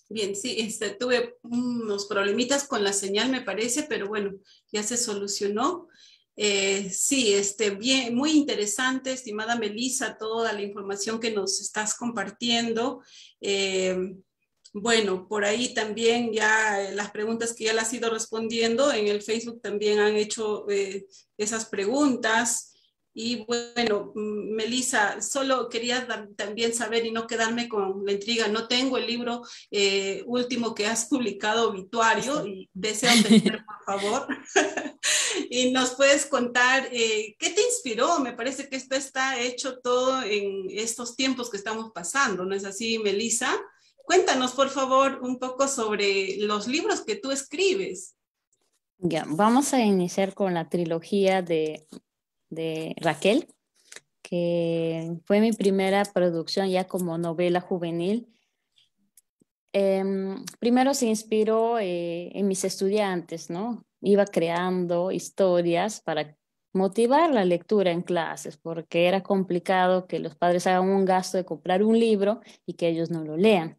Bien, sí, este, tuve unos problemitas con la señal, me parece, pero bueno, ya se solucionó. Eh, sí, este, bien, muy interesante, estimada Melissa, toda la información que nos estás compartiendo. Eh, bueno, por ahí también ya eh, las preguntas que ya las he ido respondiendo, en el Facebook también han hecho eh, esas preguntas. Y bueno, mm, Melissa, solo quería también saber y no quedarme con la intriga. No tengo el libro eh, último que has publicado, Obituario, y deseo tener, por favor. y nos puedes contar qué te inspiró. Me parece que esto está hecho todo en estos tiempos que estamos pasando, ¿no es así, Melissa? Cuéntanos, por favor, un poco sobre los libros que tú escribes. Ya, vamos a iniciar con la trilogía de, Raquel, que fue mi primera producción ya como novela juvenil. Em, primero se inspiró eh, en mis estudiantes, ¿no? Iba creando historias para motivar la lectura en clases, porque era complicado que los padres hagan un gasto de comprar un libro y que ellos no lo lean.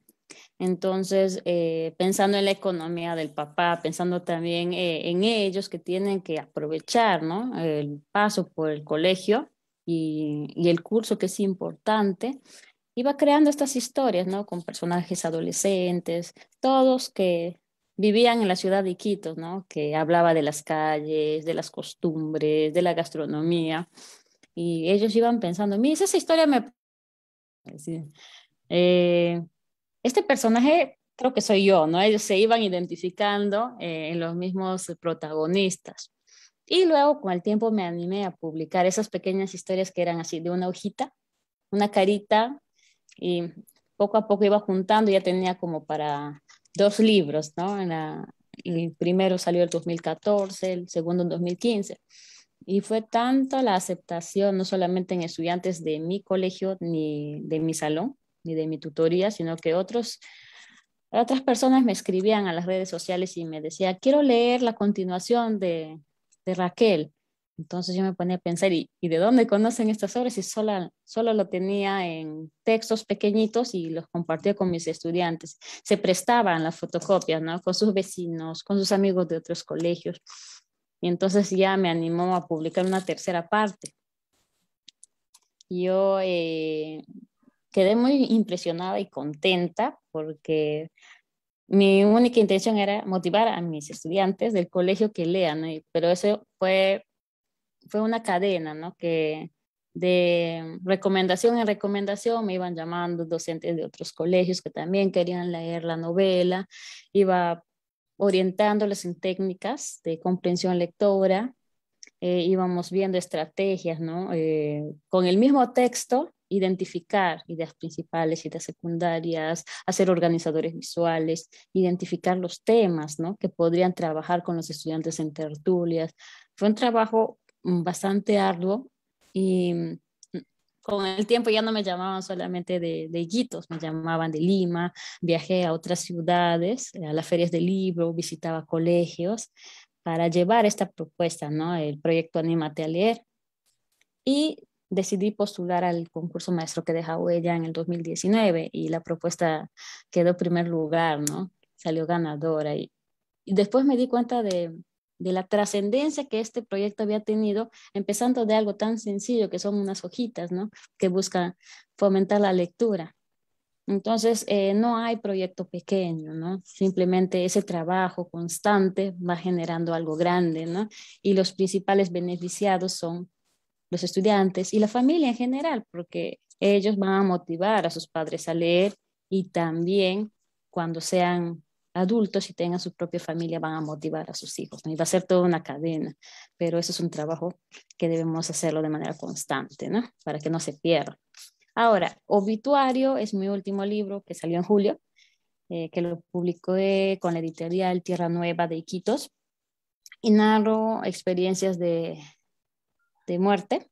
Entonces, eh, pensando en la economía del papá, pensando también eh, en ellos que tienen que aprovechar ¿no? el paso por el colegio y, el curso que es importante, iba creando estas historias ¿no? con personajes adolescentes, todos que vivían en la ciudad de Quito ¿no? que hablaba de las calles, de las costumbres, de la gastronomía, y ellos iban pensando, mira, esa historia me este personaje creo que soy yo, ¿no? Ellos se iban identificando eh, en los mismos protagonistas. Y luego con el tiempo me animé a publicar esas pequeñas historias que eran así, de una hojita, una carita, y poco a poco iba juntando, ya tenía como para dos libros, ¿no? el primero salió el 2014, el segundo en 2015. Y fue tanta la aceptación, no solamente en estudiantes de mi colegio ni de mi salón, ni de mi tutoría, sino que otros, otras personas me escribían a las redes sociales y me decía, quiero leer la continuación de, de Raquel. Entonces yo me ponía a pensar, ¿y, ¿y de dónde conocen estas obras? Y sola, solo lo tenía en textos pequeñitos y los compartía con mis estudiantes. Se prestaban las fotocopias, ¿no? Con sus vecinos, con sus amigos de otros colegios. Y entonces ya me animó a publicar una tercera parte. Yo eh, quedé muy impresionada y contenta porque mi única intención era motivar a mis estudiantes del colegio que lean, pero eso fue, fue una cadena, ¿no? Que de recomendación en recomendación me iban llamando docentes de otros colegios que también querían leer la novela, iba orientándoles en técnicas de comprensión lectora, eh, íbamos viendo estrategias, ¿no? Eh, con el mismo texto identificar ideas principales, ideas secundarias, hacer organizadores visuales, identificar los temas que podrían trabajar con los estudiantes en tertulias. Fue un trabajo mm, bastante arduo y mm, con el tiempo ya no me llamaban solamente de, de me llamaban de Lima, viajé a otras ciudades, a las ferias de libro, visitaba colegios para llevar esta propuesta, ¿no? El proyecto Anímate a leer. Y decidí postular al concurso maestro que deja ella en el 2019 y la propuesta quedó primer lugar, ¿no? Salió ganadora y, después me di cuenta de, la trascendencia que este proyecto había tenido, empezando de algo tan sencillo que son unas hojitas, ¿no? Que buscan fomentar la lectura. Entonces, eh, no hay proyecto pequeño, ¿no? Simplemente ese trabajo constante va generando algo grande, ¿no? Y los principales beneficiados son los estudiantes y la familia en general, porque ellos van a motivar a sus padres a leer y también cuando sean adultos y tengan su propia familia van a motivar a sus hijos. va a ser toda una cadena, pero eso es un trabajo que debemos hacerlo de manera constante, ¿no? Para que no se pierda. Ahora, Obituario es mi último libro que salió en julio, eh, que lo publicó eh, con la editorial Tierra Nueva de Iquitos y narro experiencias de de muerte.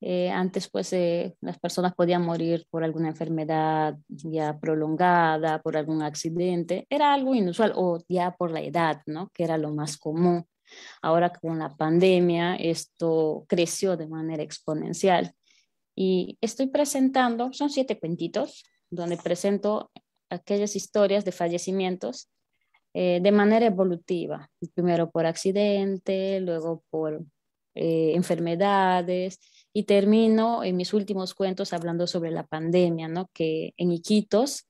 Eh, antes, pues, eh, las personas podían morir por alguna enfermedad ya prolongada, por algún accidente. Era algo inusual o ya por la edad, ¿no? Que era lo más común. Ahora con la pandemia esto creció de manera exponencial. Y estoy presentando, son siete cuentitos, donde presento aquellas historias de fallecimientos eh, de manera evolutiva. Primero por accidente, luego por eh, enfermedades, y termino en mis últimos cuentos hablando sobre la pandemia, ¿no? Que en Iquitos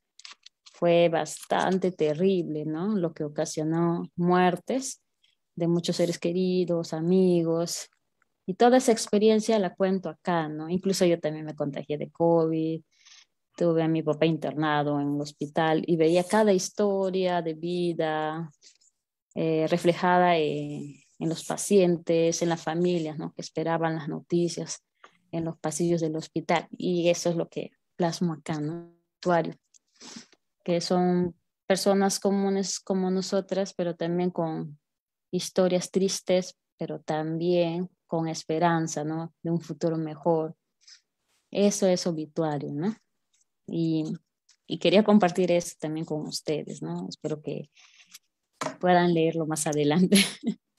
fue bastante terrible, ¿no? Lo que ocasionó muertes de muchos seres queridos, amigos, y toda esa experiencia la cuento acá, ¿no? Incluso yo también me contagié de COVID, tuve a mi papá internado en el hospital y veía cada historia de vida eh, reflejada en en los pacientes, en las familias, ¿no? que esperaban las noticias en los pasillos del hospital. Y eso es lo que plasmo acá, ¿no? Actuario, que son personas comunes como nosotras, pero también con historias tristes, pero también con esperanza, ¿no? De un futuro mejor. Eso es obituario, ¿no? Y, y quería compartir eso también con ustedes, ¿no? Espero que puedan leerlo más adelante.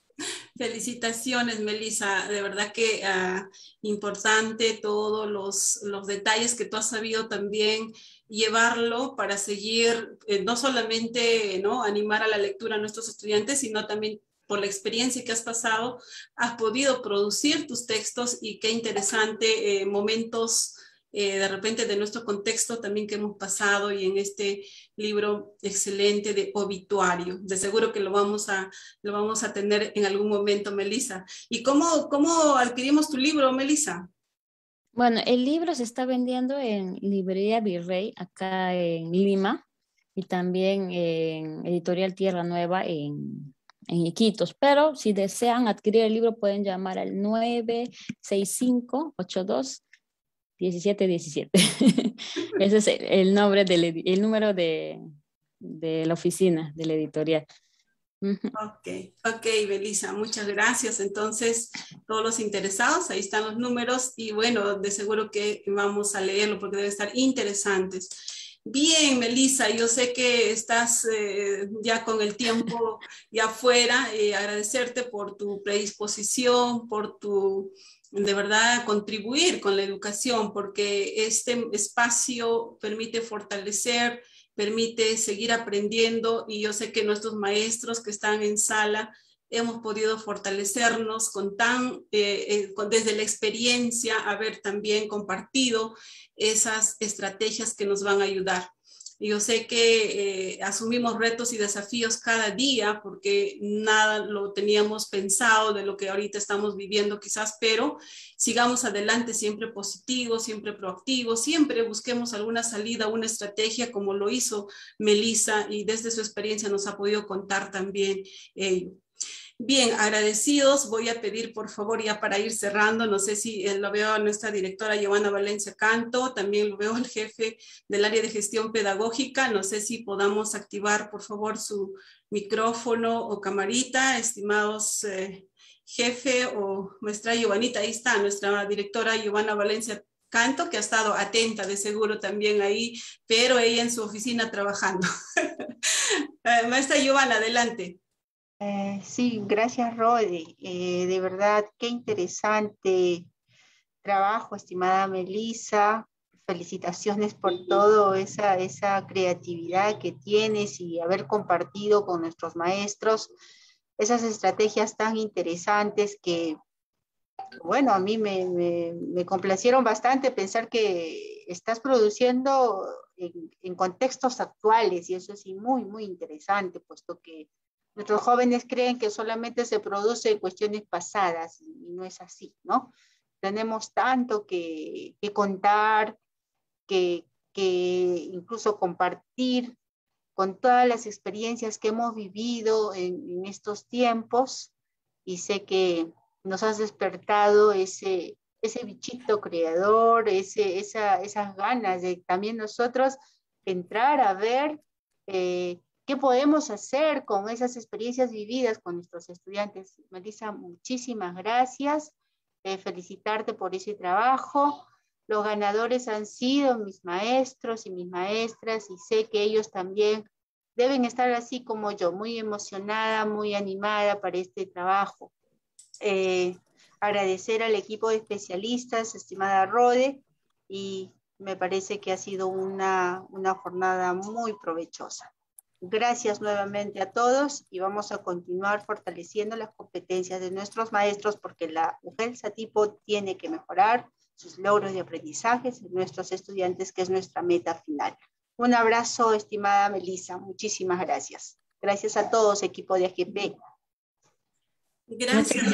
Felicitaciones, Melissa. De verdad que ah, importante todos los, detalles que tú has sabido también llevarlo para seguir, eh, no solamente ¿no? animar a la lectura a nuestros estudiantes, sino también por la experiencia que has pasado, has podido producir tus textos y qué interesante eh, momentos eh, de repente de nuestro contexto también que hemos pasado y en este libro excelente de obituario. De seguro que lo vamos a, lo vamos a tener en algún momento, Melissa. ¿Y cómo, adquirimos tu libro, Melissa? Bueno, el libro se está vendiendo en Librería Virrey, acá en Lima, y también en Editorial Tierra Nueva en, en Iquitos. Pero si desean adquirir el libro, pueden llamar al 965 82 1717. Ese es el nombre del el número de, la oficina, de la editorial. Ok, ok, Belisa, muchas gracias. Entonces, todos los interesados, ahí están los números y bueno, de seguro que vamos a leerlo porque deben estar interesantes. Bien, Melissa, yo sé que estás eh, ya con el tiempo ya afuera. y eh, agradecerte por tu predisposición, por tu de verdad contribuir con la educación, porque este espacio permite fortalecer, permite seguir aprendiendo y yo sé que nuestros maestros que están en sala hemos podido fortalecernos con tan, eh, eh, desde la experiencia, haber también compartido esas estrategias que nos van a ayudar. Yo sé que eh, asumimos retos y desafíos cada día porque nada lo teníamos pensado de lo que ahorita estamos viviendo quizás, pero sigamos adelante siempre positivos, siempre proactivos, siempre busquemos alguna salida, una estrategia como lo hizo Melissa y desde su experiencia nos ha podido contar también ello. Bien, agradecidos. Voy a pedir, por favor, ya para ir cerrando, no sé si eh, lo veo a nuestra directora Giovanna Valencia Canto, también lo veo al jefe del área de gestión pedagógica, no sé si podamos activar, por favor, su micrófono o camarita, estimados eh, jefe o maestra Giovanita, ahí está, nuestra directora Giovanna Valencia Canto, que ha estado atenta de seguro también ahí, pero ella en su oficina trabajando. Eh, maestra Giovanna, adelante. Eh, sí, gracias Rode. Eh, de verdad, qué interesante trabajo, estimada Melissa. Felicitaciones por toda esa, esa creatividad que tienes y haber compartido con nuestros maestros esas estrategias tan interesantes que, bueno, a mí me, complacieron bastante pensar que estás produciendo en, contextos actuales y eso sí, muy, muy interesante, puesto que Nuestros jóvenes creen que solamente se produce en cuestiones pasadas y no es así, ¿no? Tenemos tanto que, contar, que, incluso compartir con todas las experiencias que hemos vivido en, estos tiempos y sé que nos has despertado ese, ese bichito creador, ese, esas ganas de también nosotros entrar a ver eh, ¿Qué podemos hacer con esas experiencias vividas con nuestros estudiantes? Melissa, muchísimas gracias. Eh, felicitarte por ese trabajo. Los ganadores han sido mis maestros y mis maestras y sé que ellos también deben estar así como yo, muy emocionada, muy animada para este trabajo. Eh, agradecer al equipo de especialistas, estimada Rode, y me parece que ha sido una jornada muy provechosa. Gracias nuevamente a todos y vamos a continuar fortaleciendo las competencias de nuestros maestros porque la UGEL Satipo tiene que mejorar sus logros de aprendizaje en nuestros estudiantes, que es nuestra meta final. Un abrazo, estimada Melissa. Muchísimas gracias. Gracias a todos, equipo de AGP. gracias.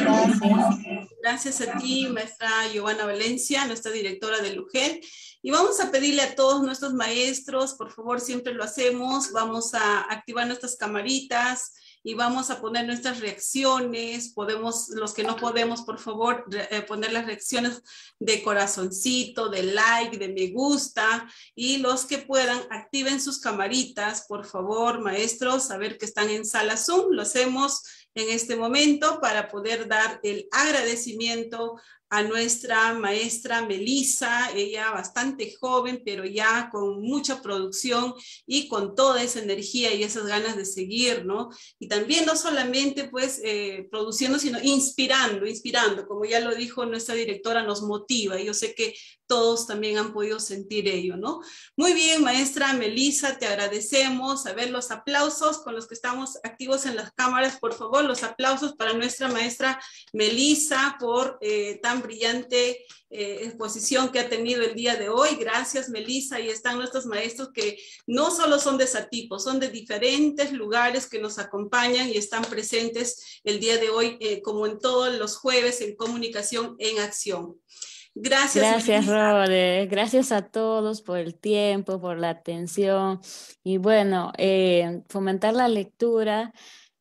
Gracias a ti, maestra Giovanna Valencia, nuestra directora de Lujén. Y vamos a pedirle a todos nuestros maestros, por favor, siempre lo hacemos, vamos a activar nuestras camaritas y vamos a poner nuestras reacciones. Podemos, los que no podemos, por favor, eh, poner las reacciones de corazoncito, de like, de me gusta. Y los que puedan, activen sus camaritas, por favor, maestros, a ver que están en sala Zoom. Lo hacemos en este momento para poder dar el agradecimiento a nuestra maestra Melissa, ella bastante joven, pero ya con mucha producción y con toda esa energía y esas ganas de seguir, ¿no? Y también no solamente pues eh, produciendo, sino inspirando, inspirando, como ya lo dijo nuestra directora, nos motiva. Yo sé que todos también han podido sentir ello, ¿no? Muy bien, maestra Melisa, te agradecemos. A ver, los aplausos con los que estamos activos en las cámaras, por favor, los aplausos para nuestra maestra Melisa por eh, tan brillante eh, exposición que ha tenido el día de hoy. Gracias, Melisa, Y están nuestros maestros que no solo son de tipo, son de diferentes lugares que nos acompañan y están presentes el día de hoy, eh, como en todos los jueves, en Comunicación en Acción. Gracias. Gracias, Robert. Gracias a todos por el tiempo, por la atención. Y bueno, eh, fomentar la lectura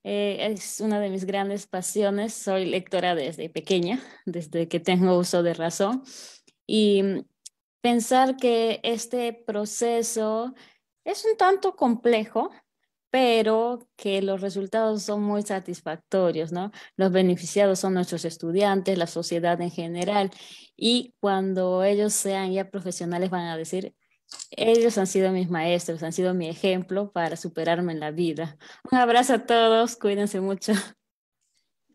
eh, es una de mis grandes pasiones. Soy lectora desde pequeña, desde que tengo uso de razón. Y pensar que este proceso es un tanto complejo, pero que los resultados son muy satisfactorios, ¿no? Los beneficiados son nuestros estudiantes, la sociedad en general, y cuando ellos sean ya profesionales van a decir, ellos han sido mis maestros, han sido mi ejemplo para superarme en la vida. Un abrazo a todos, cuídense mucho.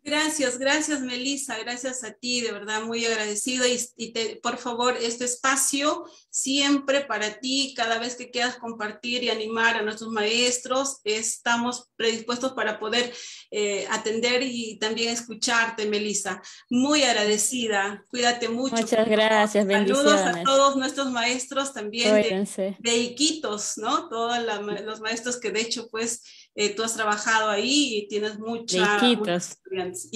Gracias, gracias Melissa, gracias a ti, de verdad muy agradecida, y, por favor este espacio siempre para ti, cada vez que quieras compartir y animar a nuestros maestros, estamos predispuestos para poder eh, atender y también escucharte Melissa. Muy agradecida, cuídate mucho. Muchas gracias, Saludos a todos nuestros maestros también de, Iquitos, ¿no? Todos los maestros que de hecho pues eh, tú has trabajado ahí y tienes mucha, Y estudiantes.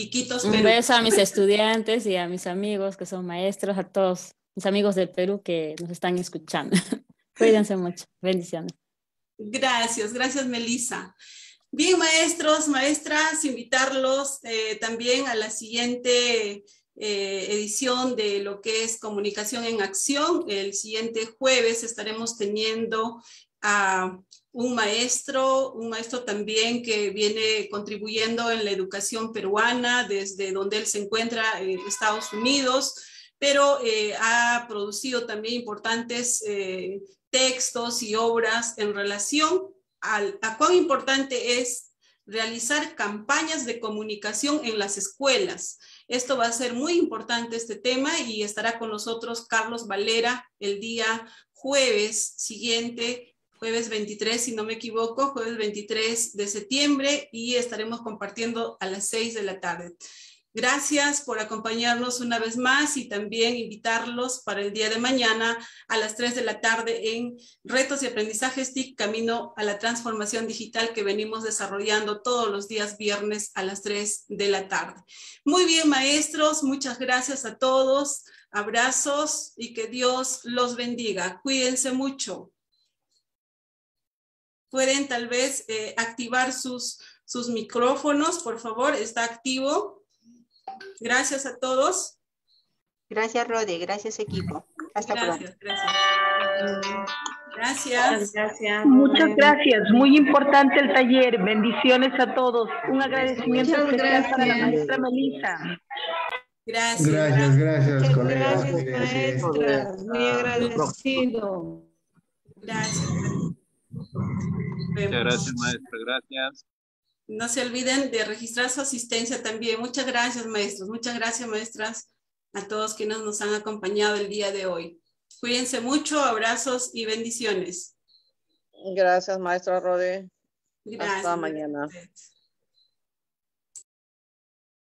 Un beso a mis estudiantes y a mis amigos que son maestros, a todos mis amigos del Perú que nos están escuchando. Cuídense mucho. Bendiciones. Gracias, gracias Melissa. Bien, maestros, maestras, invitarlos eh, también a la siguiente eh, edición de lo que es Comunicación en Acción. El siguiente jueves estaremos teniendo a un maestro, un maestro también que viene contribuyendo en la educación peruana desde donde él se encuentra en Estados Unidos, pero eh, ha producido también importantes eh, textos y obras en relación al, a cuán importante es realizar campañas de comunicación en las escuelas. Esto va a ser muy importante este tema y estará con nosotros Carlos Valera el día jueves siguiente jueves 23, si no me equivoco, jueves 23 de septiembre y estaremos compartiendo a las 6 de la tarde. Gracias por acompañarnos una vez más y también invitarlos para el día de mañana a las 3 de la tarde en Retos y Aprendizajes TIC Camino a la Transformación Digital que venimos desarrollando todos los días viernes a las 3 de la tarde. Muy bien, maestros, muchas gracias a todos. Abrazos y que Dios los bendiga. Cuídense mucho pueden tal vez eh, activar sus, sus micrófonos, por favor, está activo. Gracias a todos. Gracias, Rode. Gracias, equipo. Hasta gracias, pronto. Gracias. Gracias. gracias. Muchas gracias. Muy importante el taller. Bendiciones a todos. Un agradecimiento Muchas especial gracias. para la maestra Melissa. Gracias. Gracias, gracias, Gracias, maestra. Muy agradecido. Gracias. Muchas gracias, maestro. Gracias. No se olviden de registrar su asistencia también. Muchas gracias, maestros. Muchas gracias, maestras, a todos quienes nos han acompañado el día de hoy. Cuídense mucho, abrazos y bendiciones. Gracias, maestro Rode. Hasta mañana.